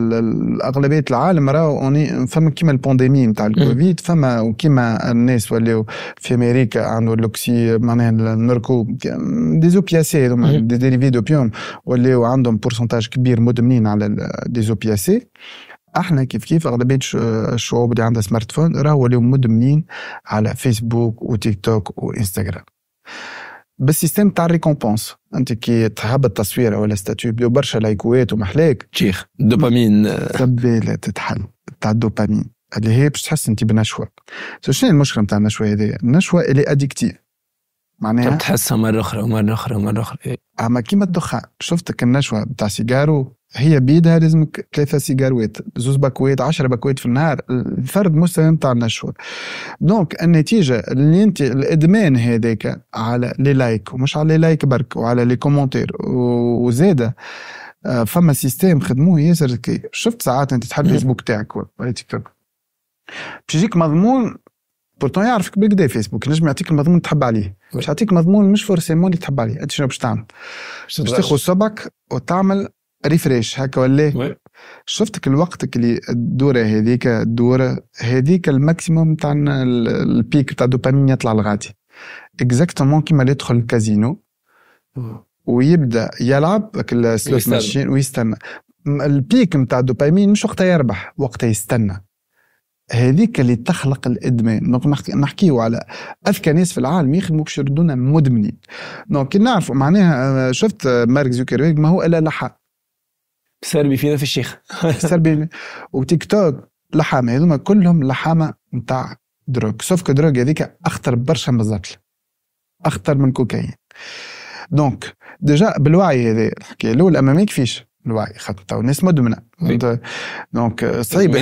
اغلبيه العالم راهو اوني فما كيما البانديمي نتاع الكوفيد فما وكيما الناس ولاو في امريكا عندو لوكسي معناها النركو دي زوبياسي هذوما دي ديريفي دوبيوم ولاو عندهم بورسنتاج كبير مدمنين على دي زوبياسي احنا كيف كيف اغلبيه الشعوب اللي عندها سمارت فون راهو اليوم مدمنين على فيسبوك وتيك توك وانستغرام بالسيستم تاع الريكومبونس انت كي تهبط تصويره ولا ستاتيو بيو برشا لايكوات ومحلاك تشيخ دوبامين تبالة تتحل تاع الدوبامين اللي هي باش تحس انت بنشوه شنو المشكله تاع النشوه هذه النشوه اللي اديكتيف معناها تحسها مره اخرى ومره اخرى ومره اخرى اما كيما الدخان شفتك النشوه تاع سيجارو هي بيدها لازمك ثلاثة سيجاروات زوز باكوات عشرة باكوات في النهار الفرد مستوى نتاع النشور دونك النتيجة اللي انت الادمان هذاك على لي لايك ومش على لي لايك برك وعلى لي كومنتير وزادة آه، فما سيستيم خدموه ياسر كي شفت ساعات انت تحل الفيسبوك تاعك ولا تيك توك باش يجيك مضمون بورتون يعرفك بالكدا فيسبوك نجم يعطيك المضمون اللي تحب عليه باش يعطيك مضمون مش فورسيمون اللي تحب عليه انت شنو باش تعمل باش تاخذ صبك وتعمل ريفريش هكا ولا إيه؟ شفتك الوقتك اللي الدوره هذيك الدوره هذيك الماكسيموم تاع البيك تاع الدوبامين يطلع لغادي اكزاكتومون كيما اللي يدخل الكازينو ويبدا يلعب السلوت ماشين ويستنى البيك نتاع الدوبامين مش وقتها يربح وقتها يستنى هذيك اللي تخلق الادمان دونك نحكيو على اذكى ناس في العالم يخدموا باش يردونا مدمنين دونك كي نعرفوا معناها آه، شفت آه، مارك زوكربيرغ ما هو الا لحى سربي فينا في الشيخ سربي وتيك توك لحامه هذوما كلهم لحامه نتاع دروك سوف كو دروك هذيك اخطر برشا من الزبل اخطر من كوكايين دونك ديجا بالوعي هذا الحكايه الاول ما فيش الوعي خاطر الناس مدمنه دونك آه، صعيب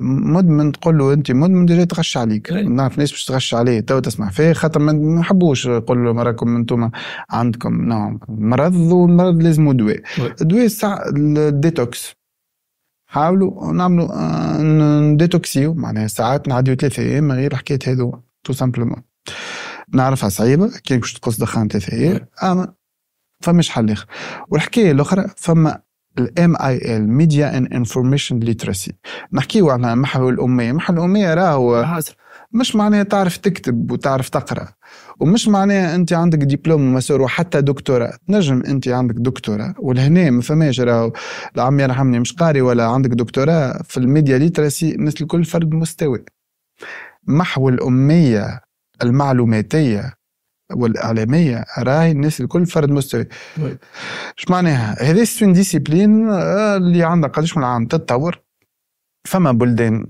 مدمن تقول له انت مدمن ديجا تغش عليك نعرف ناس باش تغش عليه تو تسمع فيه خاطر ما نحبوش نقول له راكم انتم عندكم نوع مرض والمرض لازم دواء الدواء الساعه الديتوكس حاولوا نعملوا آه، نديتوكسيو معناها ساعات نعديو ثلاثة ايام من غير الحكايات هذو تو سامبلومون نعرفها صعيبه كي باش تقص دخان ثلاثة ايام اما فمش حل اخر والحكايه الاخرى فما الام اي ال ميديا اند انفورميشن ليترسي نحكيو على محو الاميه محو الاميه راهو مش معناها تعرف تكتب وتعرف تقرا ومش معناها انت عندك دبلوم مسؤول وحتى دكتوراه نجم انت عندك دكتوراه ولهنا ما فماش راهو العم يرحمني مش قاري ولا عندك دكتوراه في الميديا ليترسي مثل كل فرد مستوي محو الاميه المعلوماتيه والاعلاميه راهي الناس الكل فرد مستوي طيب. اش معناها هذه سون ديسيبلين آه، اللي عندها قداش من عام تتطور فما بلدان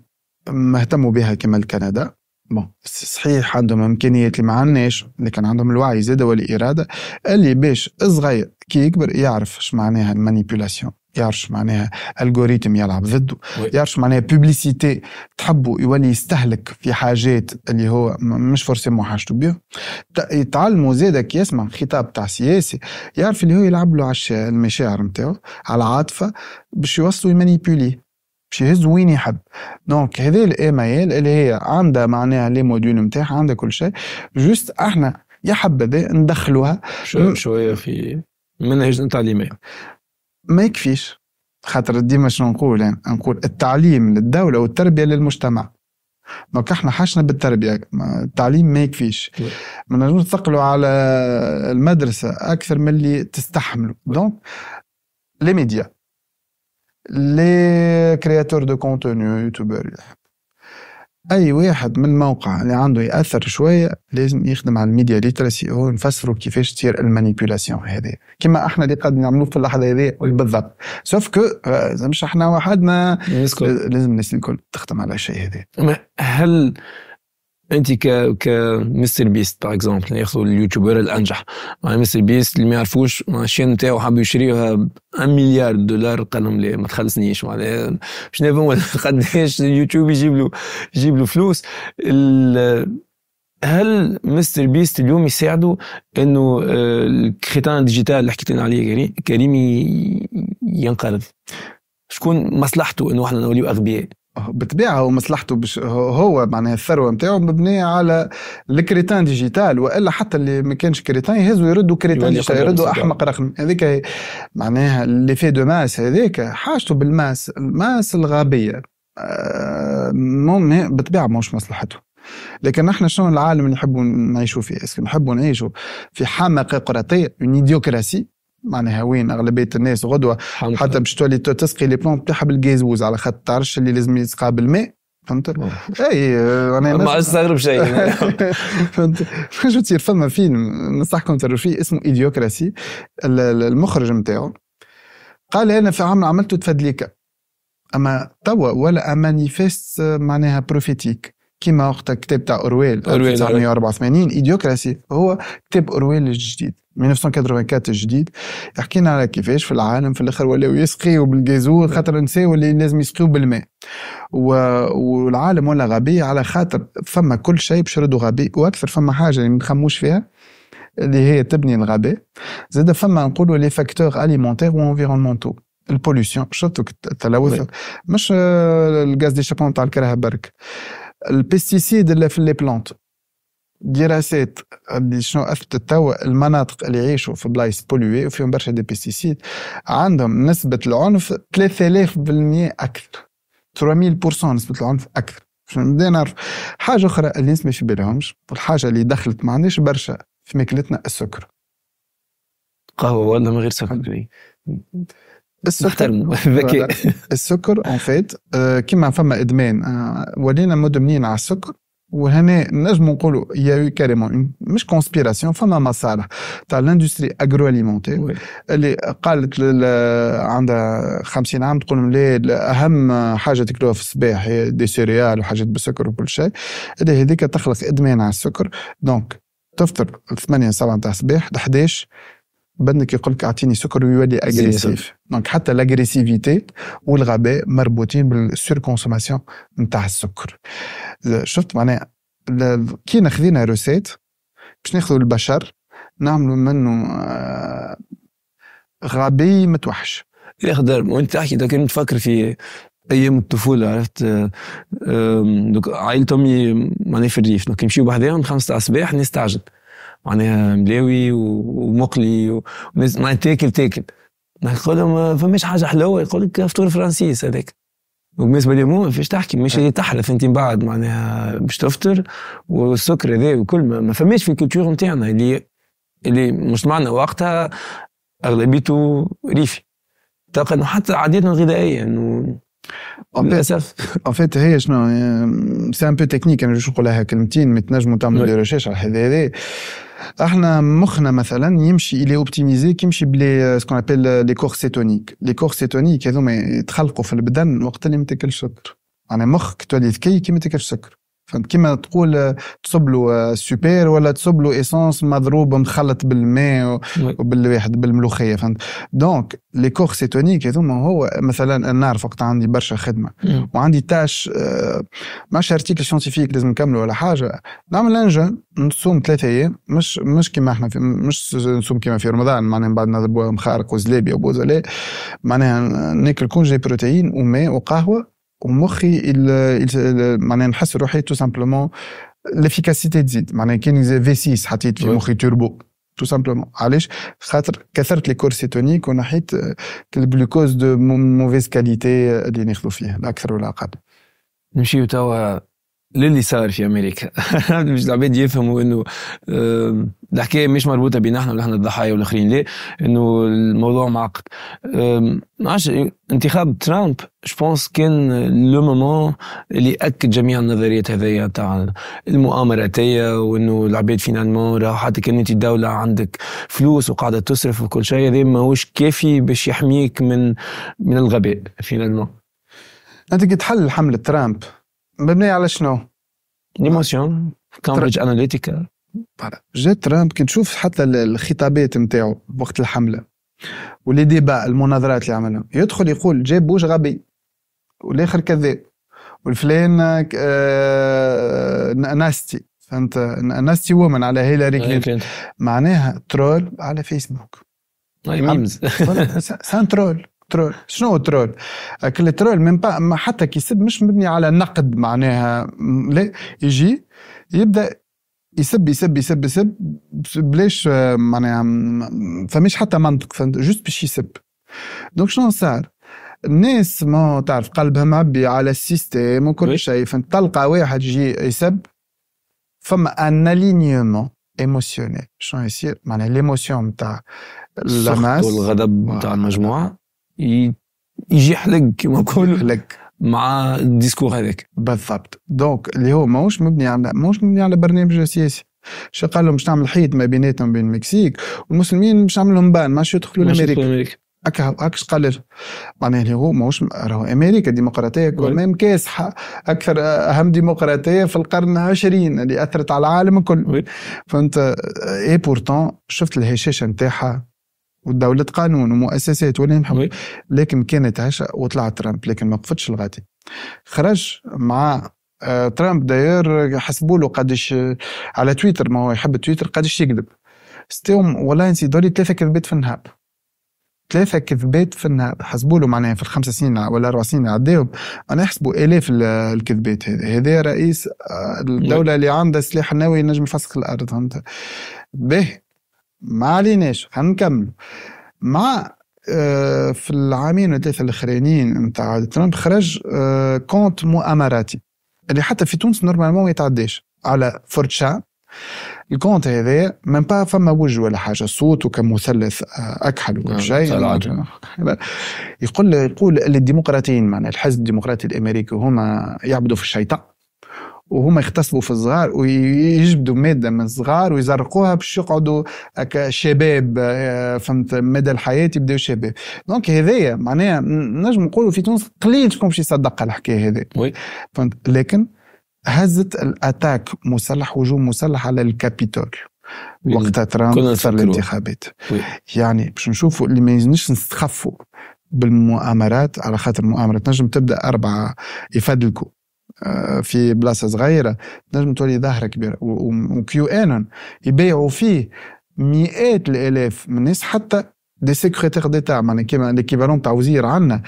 مهتموا بها كما الكندا بون صحيح عندهم امكانيات اللي ما عندناش لكن عندهم الوعي زاد والاراده اللي باش صغير كي يكبر يعرف اش معناها المانيبيولاسيون يعرفش معناها الجوريتم يلعب ضده يعرفش معناها بوبليسيتي تحبه يولي يستهلك في حاجات اللي هو مش فورسيمون حاجته بيه يتعلموا زاد كي يسمع خطاب تاع سياسي يعرف اللي هو يلعب له على المشاعر نتاعو على العاطفه باش يوصلوا يمانيبولي باش يهز وين يحب دونك هذا الاي اي اللي هي عندها معناها لي موديول نتاعها عندها كل شيء جوست احنا يا حبذا ندخلوها شويه في منهج تعليمي ما يكفيش خاطر ديما شنو نقول يعني نقول التعليم للدوله والتربيه للمجتمع دونك احنا حشنا بالتربيه التعليم ما يكفيش ما نجموش نثقلوا على المدرسه اكثر من اللي تستحملوا دونك لي ميديا لي كرياتور دو كونتوني يوتيوبر اي واحد من موقع اللي عنده ياثر شويه لازم يخدم على الميديا ليترسي ونفسروا كيفاش تصير المانيبيولاسيون هذه كيما احنا اللي قاعدين نعملوه في اللحظه هذه بالضبط سوف كو آه، مش احنا وحدنا لازم الناس الكل تخدم على الشيء هذا هل انت ك كمستر بيست باغ اكزومبل ياخذوا اليوتيوبر الانجح يعني مستر بيست اللي ما يعرفوش الشين نتاعو حاب يشريها ب 1 مليار دولار قال لهم لي ما تخلصنيش معناها شنو قداش اليوتيوب يجيب له يجيب له فلوس هل مستر بيست اليوم يساعده انه آه، الكريتان ديجيتال اللي حكيت لنا عليه كريم ينقرض شكون مصلحته انه احنا نوليو اغبياء بالطبيعه هو مصلحته بش هو معناها الثروه نتاعو مبنيه على الكريتان ديجيتال والا حتى اللي ما كانش كريتان يهزوا يردوا كريتان ديجيتال يردوا احمق رقم هذيك معناها اللي في دو ماس هذيك حاجته بالماس الماس الغابيه آه بالطبيعه ماهوش مصلحته لكن احنا شنو العالم اللي نحبوا نعيشوا فيه؟ اسكو نحبوا نعيشوا في حمقى قراطية اون ايديوكراسي معناها وين اغلبيه الناس غدوه حتى باش تولي تسقي لي بلون تاعها بالغازوز على خاطر تعرفش اللي لازم يسقى بالماء فهمت اي انا ما استغرب شيء فهمت شو تصير فما فيلم نصحكم تروا فيه اسمه ايديوكراسي المخرج نتاعو قال انا في عام عملته تفدليكا اما توا ولا مانيفيست معناها بروفيتيك كيما وقتها الكتاب تاع اورويل 1984 ايديوكراسي هو كتاب اورويل الجديد 1984 الجديد حكينا على كيفاش في العالم في الاخر ولاو يسقيوا بالجازول نعم. خاطر نساو اللي لازم يسقيوا بالماء و... والعالم ولا غبي على خاطر فما كل شيء باش غبي واكثر فما حاجه اللي ما نخموش فيها اللي هي تبني الغباء زاد فما نقولوا لي فاكتور اليمونتير وانفيرونمونتو البوليسيون شفتوا التلوث مش آه، الغاز دي شابون تاع الكرهه برك البيستيسيد اللي في لي بلانت دراسات اللي شنو اثبتت توا المناطق اللي يعيشوا في بلايص بولوي وفيهم برشا دي بيستيسيد عندهم نسبه العنف 3000% اكثر 3000% نسبه العنف اكثر نبدا نعرف حاجه اخرى اللي الناس ما في بالهمش والحاجه اللي دخلت ما عندناش برشا في ماكلتنا السكر قهوه ولا من غير سكر السكر ذكي السكر اون آه، فيت كيما فما ادمان آه، ولينا مدمنين على السكر وهنا نجم نقولوا يا كاريمون مش كونسبيراسيون فما مصالح تاع لاندستري اغرو اليمونتي اللي قالت عندها 50 عام تقول لي اهم حاجه تاكلوها في الصباح هي دي سيريال وحاجات بالسكر وكل شيء اللي هذيك تخلق ادمان على السكر دونك تفطر 8 7 تاع الصباح 11 بدنك يقول لك اعطيني سكر ويولي اجريسيف دونك حتى لاغريسيفيتي والغباء مربوطين بالسور كونسوماسيون نتاع السكر شفت معناها كي ناخذينا روسيت باش ناخذوا البشر نعملوا منه آه، غبي متوحش يقدر وانت تحكي كنت تفكر في ايام الطفوله عرفت دوك عائله امي معناها في الريف دوك يمشيو بحذاهم خمسة الصباح نستعجل معناها ملاوي ومقلي معناها تاكل تاكل نقول لهم فماش حاجه حلوه يقول لك فطور فرنسيس هذاك وبالنسبه لي ما فيش تحكي مش اللي إيه. تحلف انت من بعد معناها باش تفطر والسكر هذا وكل ما, ما فماش في الكولتور نتاعنا اللي اللي مجتمعنا وقتها اغلبيته ريفي تلقى انه حتى عاداتنا الغذائيه انه En للاسف ان فيت هي شنو سي ان بو تكنيك انا باش نقولها كلمتين ما تنجموا تعملوا لي ريشيرش على هذا هذا احنا مخنا مثلا يمشي الي اوبتيميزي كيمشي بلي سكون ابل لي كور سيتونيك لي كور سيتونيك هذوما يتخلقوا في البدن وقت اللي ما تاكلش سكر انا مخك تولي ذكي كي ما تاكلش سكر فهمت كيما تقول تصب له آه، سوبر ولا تصب له ايسونس مضروب مخلط بالماء وبالواحد بالملوخيه فهمت دونك لي كور سيتونيك هذوما هو مثلا النار وقت عندي برشا خدمه وعندي تاش آه، ماش ارتيكل سيونتيفيك لازم نكمله ولا حاجه نعمل لانجا نصوم ثلاثة ايام مش مش كيما احنا في مش نصوم كيما في رمضان معناها من بعد نضربوها مخارق وزلابي وبوزلي معناها ناكل كونجي بروتين وماء وقهوه ومخي معناها نحس روحي تو سامبلومون الافيكاسيتي تزيد معناها كي في 6 حطيت في مخي توربو تو سامبلومون علاش خاطر كثرت لي كورسي تونيك ونحيت الجلوكوز دو موفيز كاليتي اللي ناخذوا فيه لا ولا اقل نمشيو توا للي صار في امريكا مش العباد يفهموا انه الحكايه مش مربوطه بين احنا ونحن الضحايا والاخرين ليه انه الموضوع معقد ما انتخاب ترامب جوبونس كان لو مومون اللي اكد جميع النظريات هذيا تاع المؤامراتيه وانه العباد فينالمون راهو حتى كان انت دوله عندك فلوس وقاعده تصرف وكل شيء هذا ماهوش كافي باش يحميك من من الغباء فينالمون انت كي تحلل حمله ترامب مبنيه على شنو؟ ليموسيون كامبريدج اناليتيكا جا ترامب كي تشوف حتى الخطابات نتاعو وقت الحمله ولي ديبا المناظرات اللي عملهم يدخل يقول جاب بوش غبي والاخر كذاب والفلان آه، ناستي فهمت ناستي وومن على هيلاري كلينتون معناها ترول على فيسبوك ميمز سان ترول ترول شنو ترول كل ترول من با حتى كي يسب مش مبني على نقد معناها لا يجي يبدا يسب يسب يسب يسب بلاش آه، معناها فماش حتى منطق فهمت جوست باش يسب دونك شنو صار الناس ما تعرف قلبها معبي على السيستم وكل شيء فهمت تلقى واحد يجي يسب فما ان الينيومون ايموسيونيل شنو يصير معناها ليموسيون نتاع الغضب والغضب نتاع المجموعه يجي حلق كما نقولوا حلق مع الديسكور هذاك بالضبط دونك اللي هو ماهوش مبني على ماهوش مبني على برنامج سياسي شو قال لهم باش نعمل حيط ما بيناتهم بين المكسيك والمسلمين باش نعمل لهم بان ماشي يدخلوا لامريكا هكا هكاش قال معناها اللي هو ماهوش راهو امريكا ديمقراطيه كل كاسحه اكثر اهم ديمقراطيه في القرن العشرين اللي اثرت على العالم الكل فهمت اي بورتون شفت الهشاشه نتاعها والدولة قانون ومؤسسات ولا محب لكن كانت عشاء وطلع ترامب لكن ما وقفتش الغادي خرج مع آه، ترامب داير حسبوا له قداش آه، على تويتر ما هو يحب تويتر قداش يكذب ستيوم والله نسي دولي ثلاثة كذبات في النهار ثلاثة كذبات في النهار حسبوا له معناها في الخمسة سنين ولا أربع سنين عداهم أنا يحسبوا آلاف الكذبات هذا هذا رئيس آه، الدولة اللي عندها سلاح نووي ينجم يفسخ الأرض فهمت باهي ما عليناش خلينا نكملوا مع آه في العامين والثلاثة الأخرانيين نتاع ترامب خرج آه كونت مؤامراتي اللي حتى في تونس نورمالمون ما يتعداش على فورتشا الكونت هذا من با فما وجه ولا حاجه صوت وكمثلث آه، اكحل وكل آه، شيء يقول يقول الديمقراطيين معنا الحزب الديمقراطي الامريكي هما يعبدوا في الشيطان وهما يختصبوا في الصغار ويجبدوا ماده من الصغار ويزرقوها باش يقعدوا شباب آه، فهمت مدى الحياه يبداو شباب دونك هذايا معناها نجم نقولوا في تونس قليل شكون باش يصدق الحكايه هذه فهمت لكن هزت الاتاك مسلح هجوم مسلح على الكابيتول وقت ترامب صار الانتخابات يعني باش نشوفوا اللي ما يجنش نستخفوا بالمؤامرات على خاطر المؤامرة تنجم تبدا اربعه يفدلكوا آه، في بلاصه صغيره تنجم تولي ظاهره كبيره وكيو ان يبيعوا فيه مئات الالاف من الناس حتى دي سيكريتير ديتا معناها كيما ليكيفالون تاع وزير عندنا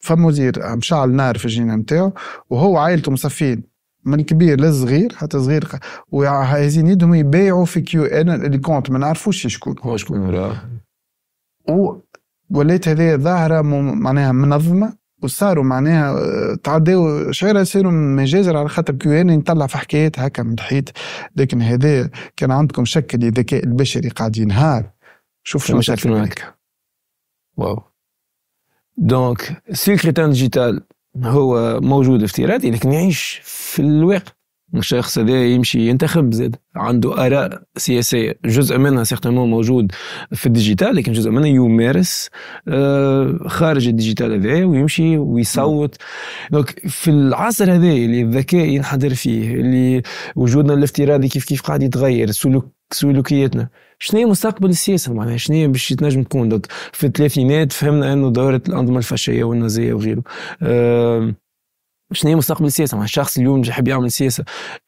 فما وزير مشعل نار في الجنينه نتاعو وهو عائلته مصفين من كبير للصغير حتى صغير وعايزين يدهم يبيعوا في كيو ان اللي كونت ما نعرفوش شكون هو شكون نعم. و وليت هذه ظاهره معناها منظمه وصاروا معناها آه، تعداو شعرها صاروا مجازر على خاطر كيو انا نطلع في حكايات هكا من الحيط لكن هذا كان عندكم شك اللي الذكاء البشري قاعد ينهار شوف شو مشاكل هكا واو دونك سيكريتان ديجيتال هو موجود افتراضي لكن يعيش في الواقع الشخص هذا يمشي ينتخب زاد عنده اراء سياسيه جزء منها سيغتمون موجود في الديجيتال لكن جزء منها يمارس آه، خارج الديجيتال هذا ويمشي ويصوت دونك في العصر هذا اللي الذكاء ينحدر فيه اللي وجودنا الافتراضي كيف كيف قاعد يتغير سلوك سلوكياتنا شنو هي مستقبل السياسه معناها شنو هي باش تنجم تكون في الثلاثينات فهمنا انه دوره الانظمه الفاشيه والنازيه وغيره أه شنو هي مستقبل السياسه مع الشخص اليوم يحب يعمل سياسه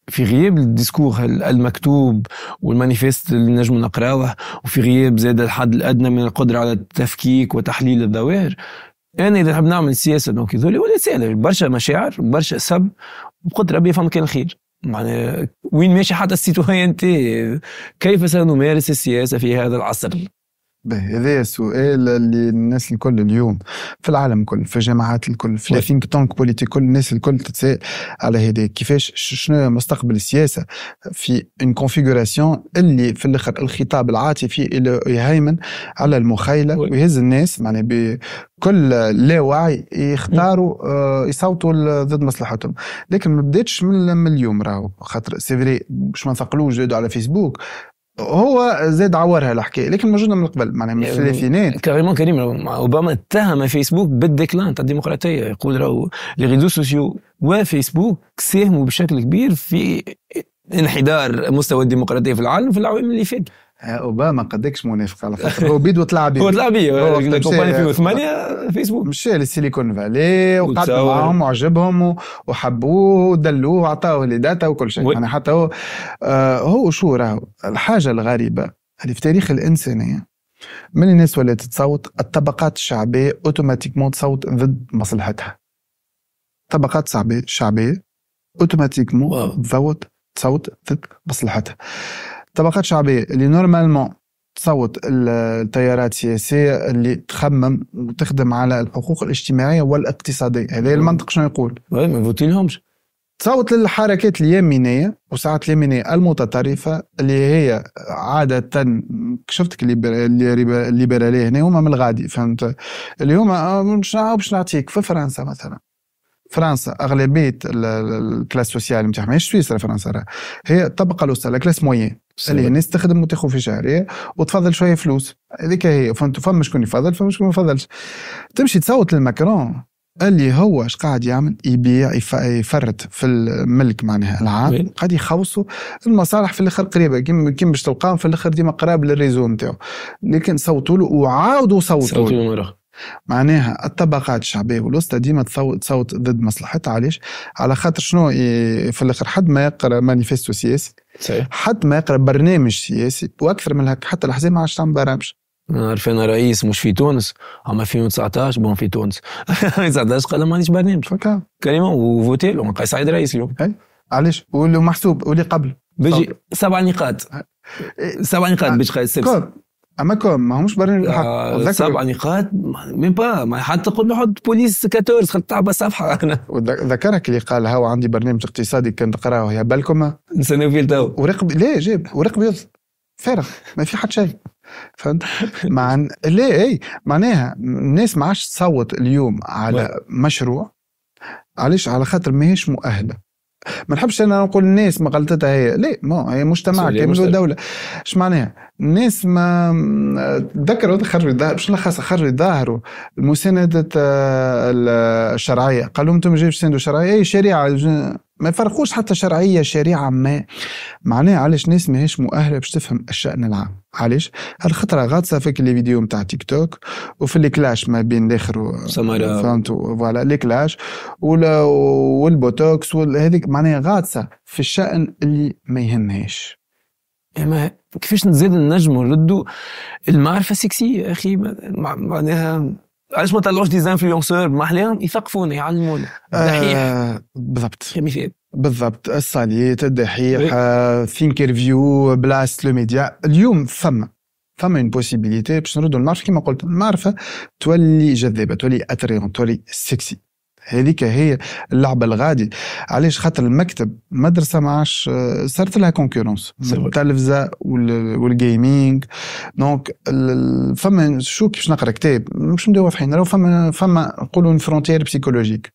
في غياب الديسكور المكتوب والمانيفيست اللي نجم نقراوه وفي غياب زاد الحد الادنى من القدره على التفكيك وتحليل الظواهر انا اذا نحب نعمل سياسه دونك هذول ولا سهله برشا مشاعر برشا سب وقدر ربي فما كان خير معناها وين ماشي حتى السيتوينتي كيف سنمارس السياسه في هذا العصر هذا السؤال اللي الناس الكل اليوم في العالم الكل في الجامعات الكل في الثينك تانك بوليتيك كل الناس الكل تتساءل على هذا كيفاش شنو مستقبل السياسه في ان كونفيغوراسيون اللي في الاخر الخطاب العاطفي اللي يهيمن على المخيله ويهز الناس معناها بكل لا وعي يختاروا آه يصوتوا ضد مصلحتهم لكن ما بداتش من اليوم راهو خاطر سي فري باش ما نثقلوش على فيسبوك هو زاد عورها الحكايه لكن موجوده من قبل معناها من يعني الثلاثينات كريمون كريم اوباما اتهم فيسبوك بالديكلان تاع الديمقراطيه يقول راهو لي ريزو سوسيو وفيسبوك ساهموا بشكل كبير في انحدار مستوى الديمقراطيه في العالم في العوام اللي فاتت اوباما قدكش منافق على فكره هو بيدو وطلع بيه هو طلع بيه الكومباني 2008 فيسبوك مشى للسيليكون فالي وقعد معاهم وعجبهم وحبوه ودلوه وعطاوه لي داتا وكل شيء يعني حتى هو آه هو شو راهو الحاجه الغريبه اللي في تاريخ الانسانيه من الناس ولات تصوت الطبقات الشعبيه اوتوماتيكمون تصوت ضد مصلحتها طبقات شعبيه شعبيه اوتوماتيكمون تصوت تصوت ضد مصلحتها الطبقات الشعبيه اللي نورمالمون تصوت التيارات السياسيه اللي تخمم وتخدم على الحقوق الاجتماعيه والاقتصاديه هذا المنطق شنو يقول؟ ما فوتيلهمش تصوت للحركات اليمينيه وساعات اليمينيه المتطرفه اللي هي عاده شفتك الليبراليه هنا هما من الغادي فهمت اللي هما آه، آه، باش نعطيك في فرنسا مثلا فرنسا اغلبيه الكلاس سوسيال نتاعها ماهيش سويسرا فرنسا هي الطبقه الوسطى كلاس موين اللي الناس تخدم وتاخذ في شهريه وتفضل شويه فلوس هذيك هي فهمت فما شكون يفضل فما شكون ما يفضلش تمشي تصوت للماكرون اللي هو اش قاعد يعمل يبيع يفرط في الملك معناها العام قاعد يخوصوا المصالح في الاخر قريبه كيما كيما باش تلقاهم في الاخر ديما قراب للريزو نتاعو لكن صوتوا له وعاودوا صوتوا له معناها الطبقات الشعبيه والوسطى ديما تصوت ضد مصلحتها علاش؟ على خاطر شنو في الاخر حد ما يقرا مانيفيستو سياسي صحيح حد ما يقرا برنامج سياسي واكثر من هكا حتى الاحزاب ما عادش تعمل برامج نعرف انا رئيس مش في تونس اما في 2019 بون في تونس 2019 قال ما عنديش برنامج كريم وفوتي له قيس سعيد رئيس اليوم علاش واللي محسوب واللي قبل بيجي سبع نقاط سبع نقاط باش قيس كوم ما همش برنامج آه، حق سبع نقاط ميم با ما حتى تقول نحط بوليس 14 خلت تعبى صفحه انا ذكرك اللي قال هاو عندي برنامج اقتصادي كنت نقراه يا بالكم نسناو فيه تو ورق لا جاب ورق بيض فارغ ما في حد شيء فهمت مع لا اي معناها الناس ما عادش تصوت اليوم على مشروع علاش على خاطر ماهيش مؤهله ما نحبش انا نقول الناس ما غلطتها هي لا ما هي مجتمع كامل ودوله اش معناها الناس ما تذكروا خرجوا الظاهر باش نلخص خرجوا الظاهر المساندة آه، الشرعية قالوا انتم جايبش تساندوا شرعية اي شريعة ما يفرقوش حتى شرعية شريعة ما معناها علاش ناس ماهيش مؤهلة باش تفهم الشأن العام علاش الخطرة غاطسة فيك لي فيديو نتاع تيك توك وفي الكلاش ما بين الاخر و... فهمت فوالا لي كلاش ولا والبوتوكس وال... معناها غاطسة في الشأن اللي ما يهمهاش اما إيه، كيفاش نزيد نجم نردوا المعرفة سكسية اخي معناها علاش ما طلعوش دي زانفلونسور محليهم يثقفونا يعلمونا آه، الدحيح آه بالضبط مثال بالضبط الصاليت الدحيح ثينكرفيو بلاست لو ميديا اليوم فما فما اون بوسيبيليتي باش نردوا المعرفه كما قلت المعرفه تولي جذابه تولي اتريون تولي سكسي هذيك هي اللعبه الغادي علاش خاطر المكتب مدرسه ما عادش آه، صارت لها كونكورونس التلفزه والجيمنج دونك فما شو كيفاش نقرا كتاب مش نبداو واضحين راهو فما فما نقولوا فرونتير بسيكولوجيك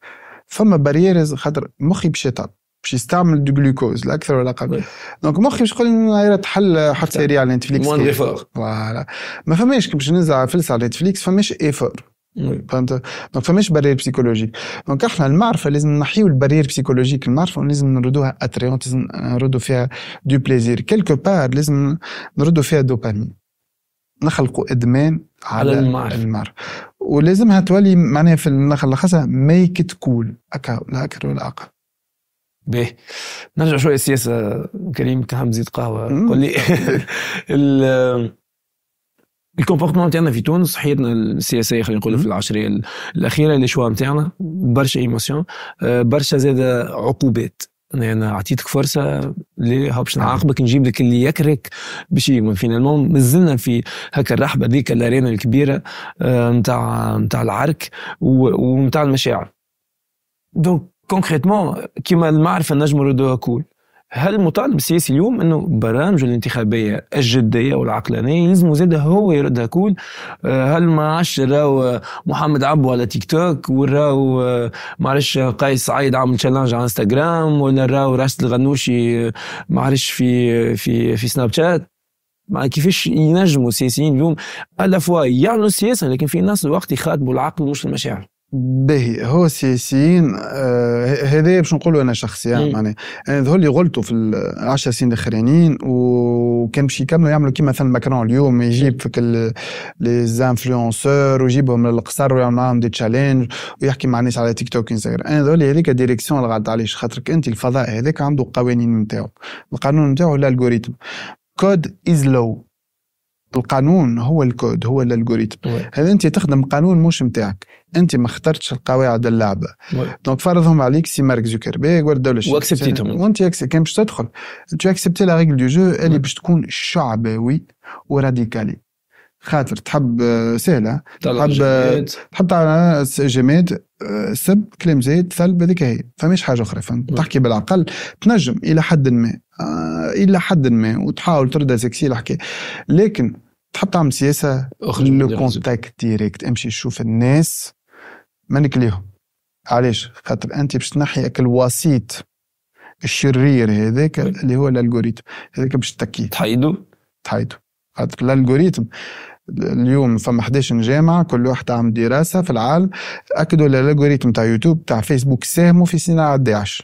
فما باريرز خاطر مخي باش يتعب باش يستعمل دو جلوكوز لا اكثر ولا اقل دونك مخي باش يقول تحل حتى سيريا على نتفليكس فوالا ما فماش باش ننزل فلس على نتفليكس فماش ايفور فهمت ما فماش بارير بسيكولوجيك دونك احنا المعرفه لازم نحيو البارير بسيكولوجيك المعرفه ولازم نردوها اتريونت لازم نردو فيها دو بليزير كيلكو بار لازم نردو فيها دوبامين نخلقوا ادمان على, على المعرفه, المعرف. ولازمها تولي معناها في نخلصها ميك ات كول اكا لا اكثر ولا اقل باهي نرجع شويه السياسه كريم كان زيد قهوه قول لي الكومبورتمون تاعنا في تونس حياتنا السياسيه خلينا نقولوا في العشريه الاخيره اللي شوا نتاعنا برشا ايموسيون آه، برشا زاد عقوبات انا اعطيتك فرصه اللي باش نعم. نعاقبك نجيب لك اللي يكرك باش يكون فينالمون مازلنا في هكا الرحبه ذيك الارينا الكبيره آه، نتاع نتاع العرك ونتاع المشاعر دونك كونكريتمون كيما المعرفه نجم ردوها كول هل المطالب السياسي اليوم انه برامجه الانتخابيه الجديه والعقلانيه يلزموا زاد هو يردها كول آه، هل ما عادش راهو محمد عبو على تيك توك وراو آه، معلش قيس سعيد عامل تشالنج على انستغرام ولا راو راشد الغنوشي آه، معلش في في في سناب شات مع كيفاش ينجموا السياسيين اليوم الافوا يعملوا السياسه لكن في نفس الوقت يخاطبوا العقل مش المشاعر باهي هو السياسيين آه، هذايا باش نقولوا انا شخصيا يعني معناها انا ظهر لي غلطوا في العشر سنين الاخرانيين وكان باش يكملوا يعملوا كيما مثلا ماكرون اليوم يجيب فيك ليزانفلونسور ويجيبهم للقصر ويعمل معاهم دي تشالنج ويحكي مع الناس على تيك توك انستغرام انا ظهر لي هذيك ديريكسيون اللي علاش عليه خاطرك انت الفضاء هذاك عنده قوانين نتاعو القانون نتاعو الالغوريتم كود از لو القانون هو الكود هو الالغوريتم هذا انت تخدم قانون مش نتاعك انت ما اخترتش القواعد اللعبه دونك فرضهم عليك سي مارك زوكربيرغ ولا الدوله واكسبتيتهم وانت كان باش تدخل تو اكسبتي لا ريغل دو جو اللي باش تكون شعبوي وراديكالي خاطر تحب آه، سهله تحب تحب آه، جماد آه، سب كلام زايد ثلب هذيك هي فماش حاجه اخرى فهمت تحكي بالعقل تنجم الى حد ما آه الى حد ما وتحاول ترد سكسي الحكايه لكن تحب تعمل سياسه لو كونتاكت ديريكت امشي شوف الناس منك ليهم علاش خاطر انت باش تنحي اكل الوسيط الشرير هذاك اللي هو الالغوريتم هذاك باش تكيه تحيدو تحيدو خاطر الالغوريتم اليوم فما 11 جامعه كل واحد عم دراسه في العالم اكدوا الالغوريتم تاع يوتيوب تاع فيسبوك ساهموا في صناعه داعش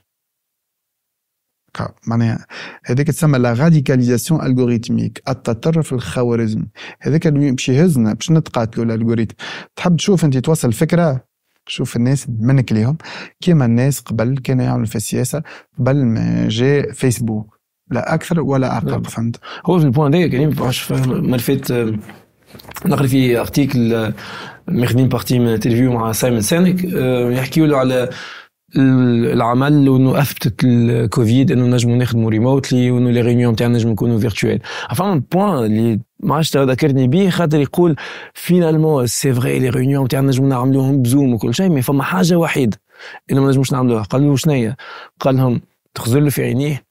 معناها هذاك تسمى لا راديكاليزاسيون الغوريتميك التطرف الخوارزمي هذاك اللي باش يهزنا باش نتقاتلوا الالغوريتم تحب تشوف انت توصل فكره شوف الناس منك ليهم كيما الناس قبل كانوا يعملوا في السياسه قبل ما جاء فيسبوك لا اكثر ولا اقل نعم. فهمت هو في البوان هذاك كريم مرفيت مرفت نقرا في ارتيكل ماخذين بارتي من انترفيو مع سايمون سينك يحكيوا له على العمل وانه اثبتت الكوفيد انه نجموا نخدموا ريموتلي وانه لي ريونيون تاعنا نجموا نكونوا فيرتوال فما بوان اللي ما عادش ذكرني بيه خاطر يقول فينالمون سي فغي لي ريونيون تاعنا نجموا نعملوهم بزوم وكل شيء مي فما حاجه وحيده اللي ما نجموش نعملوها قال له هي؟ قال لهم تخزر في عينيه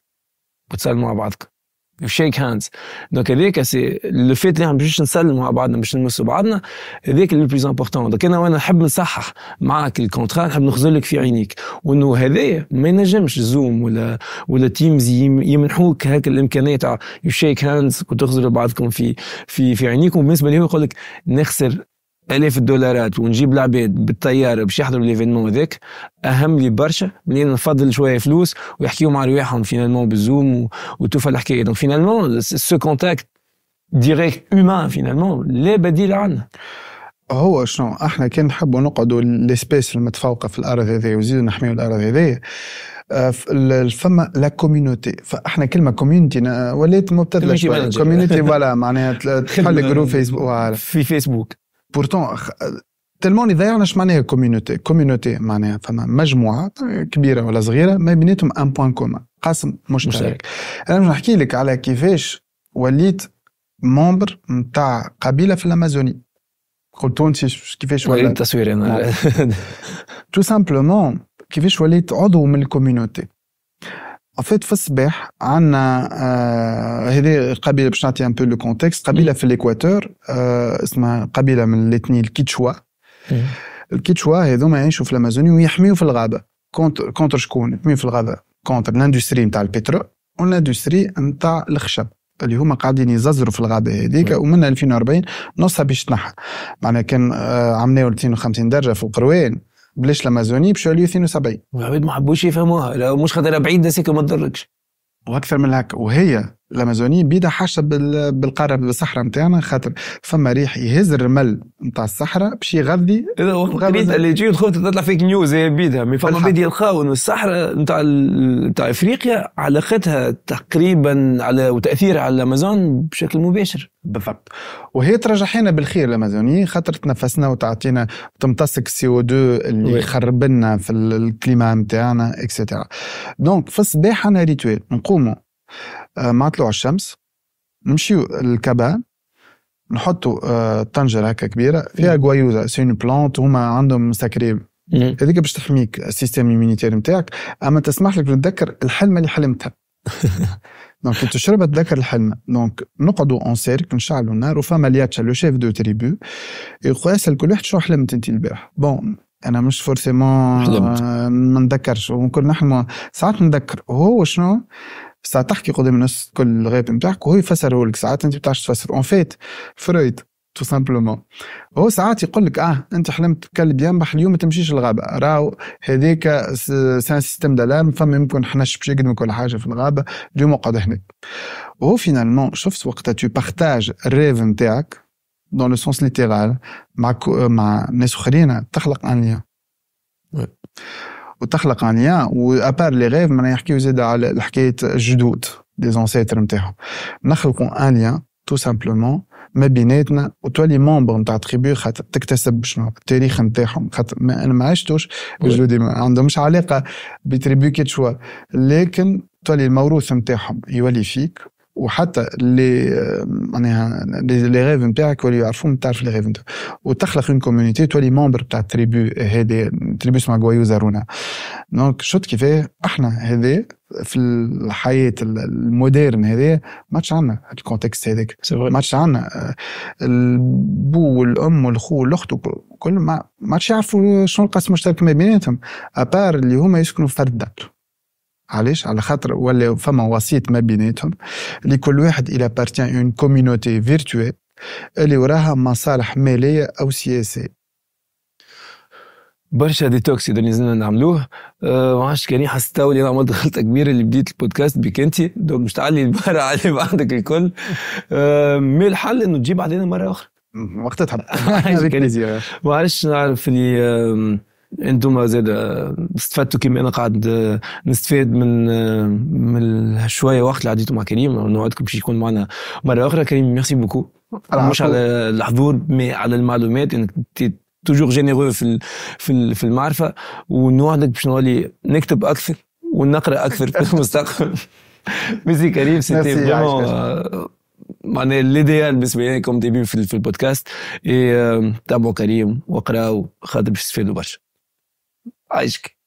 وتسلموا مع بعضك شيك هاندز دونك هذاك سي لو فيت اللي احنا باش نسلموا على بعضنا باش نمسوا بعضنا هذاك اللي بليز امبورتون دونك انا وانا نحب نصحح معاك الكونترا نحب نخزر لك في عينيك وانه هذايا ما ينجمش زوم ولا ولا تيمز يمنحوك هاك الامكانيه تاع يو شيك هاندز وتخزروا بعضكم في في في عينيكم بالنسبه لي هو يقول لك نخسر الاف الدولارات ونجيب العباد بالطياره باش يحضروا ليفينمون هذاك اهم لي برشا من نفضل شويه فلوس ويحكيوا مع رواحهم فينالمون بالزوم وتوفى الحكايه دونك فينالمون سو كونتاكت ديريكت هومان فينالمون لا بديل عنه هو شنو احنا كان نحبوا نقعدوا ليسبيس المتفوقه في الارض هذه وزيدوا نحميوا الارض هذه آه، فما لا كوميونيتي فاحنا كلمه كوميونيتي وليت مبتذله كوميونيتي فوالا معناها تحل جروب فيسبوك في فيسبوك بورتون تلمون يضيعنا اش معناها كوميونيتي كوميونيتي معناها فما مجموعه كبيره ولا صغيره ما بيناتهم ان بوان كومان قاسم مشترك, انا باش نحكي لك على كيفاش وليت ممبر نتاع قبيله في الامازوني قلت انت كيفاش وليت تصوير انا تو سامبلومون كيفاش وليت عضو من الكوميونيتي فيت في الصباح عندنا آه، هذه قبيله باش نعطي ان بو لو كونتكست قبيله في الاكواتور آه، اسمها قبيله من الاثنين الكيتشوا الكيتشوا هذوما يعيشوا في الامازوني ويحميوا في الغابه كونتر كونتر شكون يحميوا في الغابه كونتر الاندستري نتاع البترول والاندستري نتاع الخشب اللي هما قاعدين يززروا في الغابه هذيك ومن 2040 نصها باش تنحى معناها كان عملناه 250 درجه في القروان بلاش لامازوني بشو لي 72 والعباد ما حبوش يفهموها لو مش خاطرها ده سيكو ما تضركش واكثر من هكا وهي الامازونيه بيدها حاشا بالقاره بالصحراء نتاعنا خاطر فما ريح يهز الرمل نتاع الصحراء باش يغذي قريت الجيود خفت تطلع فيك نيوز هي بيدها مي فما بيد يلقاو انه الصحراء نتاع نتاع افريقيا علاقتها تقريبا على وتاثيرها على الامازون بشكل مباشر بالضبط وهي ترجحينا بالخير الامازونيه خاطر تنفسنا وتعطينا تمتصك السي او 2 اللي يخرب لنا في الكليما نتاعنا اكسترا دونك في الصباح انا ريتوال نقوموا آه، مع طلوع الشمس نمشيو الكبان نحطوا آه، طنجره هكا كبيره فيها جوايوزا سي اون بلونت هما عندهم ساكريب هذيك باش تحميك السيستم الإيمونيتير نتاعك اما تسمح لك تتذكر الحلمه اللي حلمتها دونك كي تشربها تذكر الحلمه دونك نقعدوا اون سيرك نشعلوا النار وفما لياتشا لو شيف دو تريبو يقاسل كل واحد شو حلمت انت البارح بون انا مش فورسيمون آه، ما نتذكرش ونكون نحلم ساعات نتذكر هو شنو ساعات تحكي قدام الناس كل الغاب نتاعك وهو يفسر لك ساعات انت ما بتعرفش تفسر اون فيت فرويد تو سامبلومون هو ساعات يقول لك اه انت حلمت كلب ينبح اليوم ما تمشيش الغابه راهو هذاك سان سيستم دالارم فما يمكن حنش باش يقدموا كل حاجه في الغابه اليوم اقعد هناك وهو فينالمون شفت وقتها تو بارتاج الريف نتاعك دون لو سونس ليترال مع مع ناس اخرين تخلق ان ليان وتخلق انيا وابار لي غيف معناها يحكيو زاد على حكايه الجدود دي زونسيتر نتاعهم نخلقوا ان ليان تو سامبلومون ما بيناتنا وتولي مومبر نتاع تريبيو خاطر تكتسب شنو التاريخ نتاعهم خاطر ما انا ما عشتوش جلودي ما عندهمش علاقه بتريبيو كيتشوا لكن تولي الموروث نتاعهم يولي فيك وحتى اللي معناها يعني لي ريف نتاعك واللي يعرفون تعرف لي ريف نتاعك وتخلق اون كوميونيتي تولي ممبر تاع تريبو هذه تريبو اسمها غوايو زارونا دونك شفت كيف احنا هذا في الحياه الموديرن هذا ما عادش عندنا الكونتكست هذاك ما عادش عندنا آه، البو والام والخو والاخت كل ما عادش يعرفوا شنو القسم المشترك ما بيناتهم ابار اللي هما يسكنوا في فرد دار علاش على خاطر ولا فما وسيط ما بيناتهم لكل واحد الى بارتيان اون كوميونيتي فيرتوال اللي وراها مصالح ماليه او سياسيه برشا ديتوكس اللي لازمنا نعملوه أه، ما عادش كاني حسيت اللي انا عملت غلطه كبيره اللي بديت البودكاست بك انت دونك مش تعلي البارة علي بعدك الكل أه، مي الحل انه تجيب علينا مره اخرى وقت تحب ما عادش نعرف اللي انتم زاد استفدتوا كيما انا قاعد نستفاد من من شويه وقت اللي عديتوا مع كريم ونوعدكم باش يكون معنا مره اخرى كريم ميرسي بوكو مش على الحضور مي على المعلومات انك توجور جينيرو في في في المعرفه ونوعدك باش نولي نكتب اكثر ونقرا اكثر في المستقبل ميرسي كريم سيتي فريمون آه، معناها ليديال بالنسبه لي كوم ديبي في البودكاست تابعوا euh، كريم واقراوا خاطر باش تستفادوا برشا acho que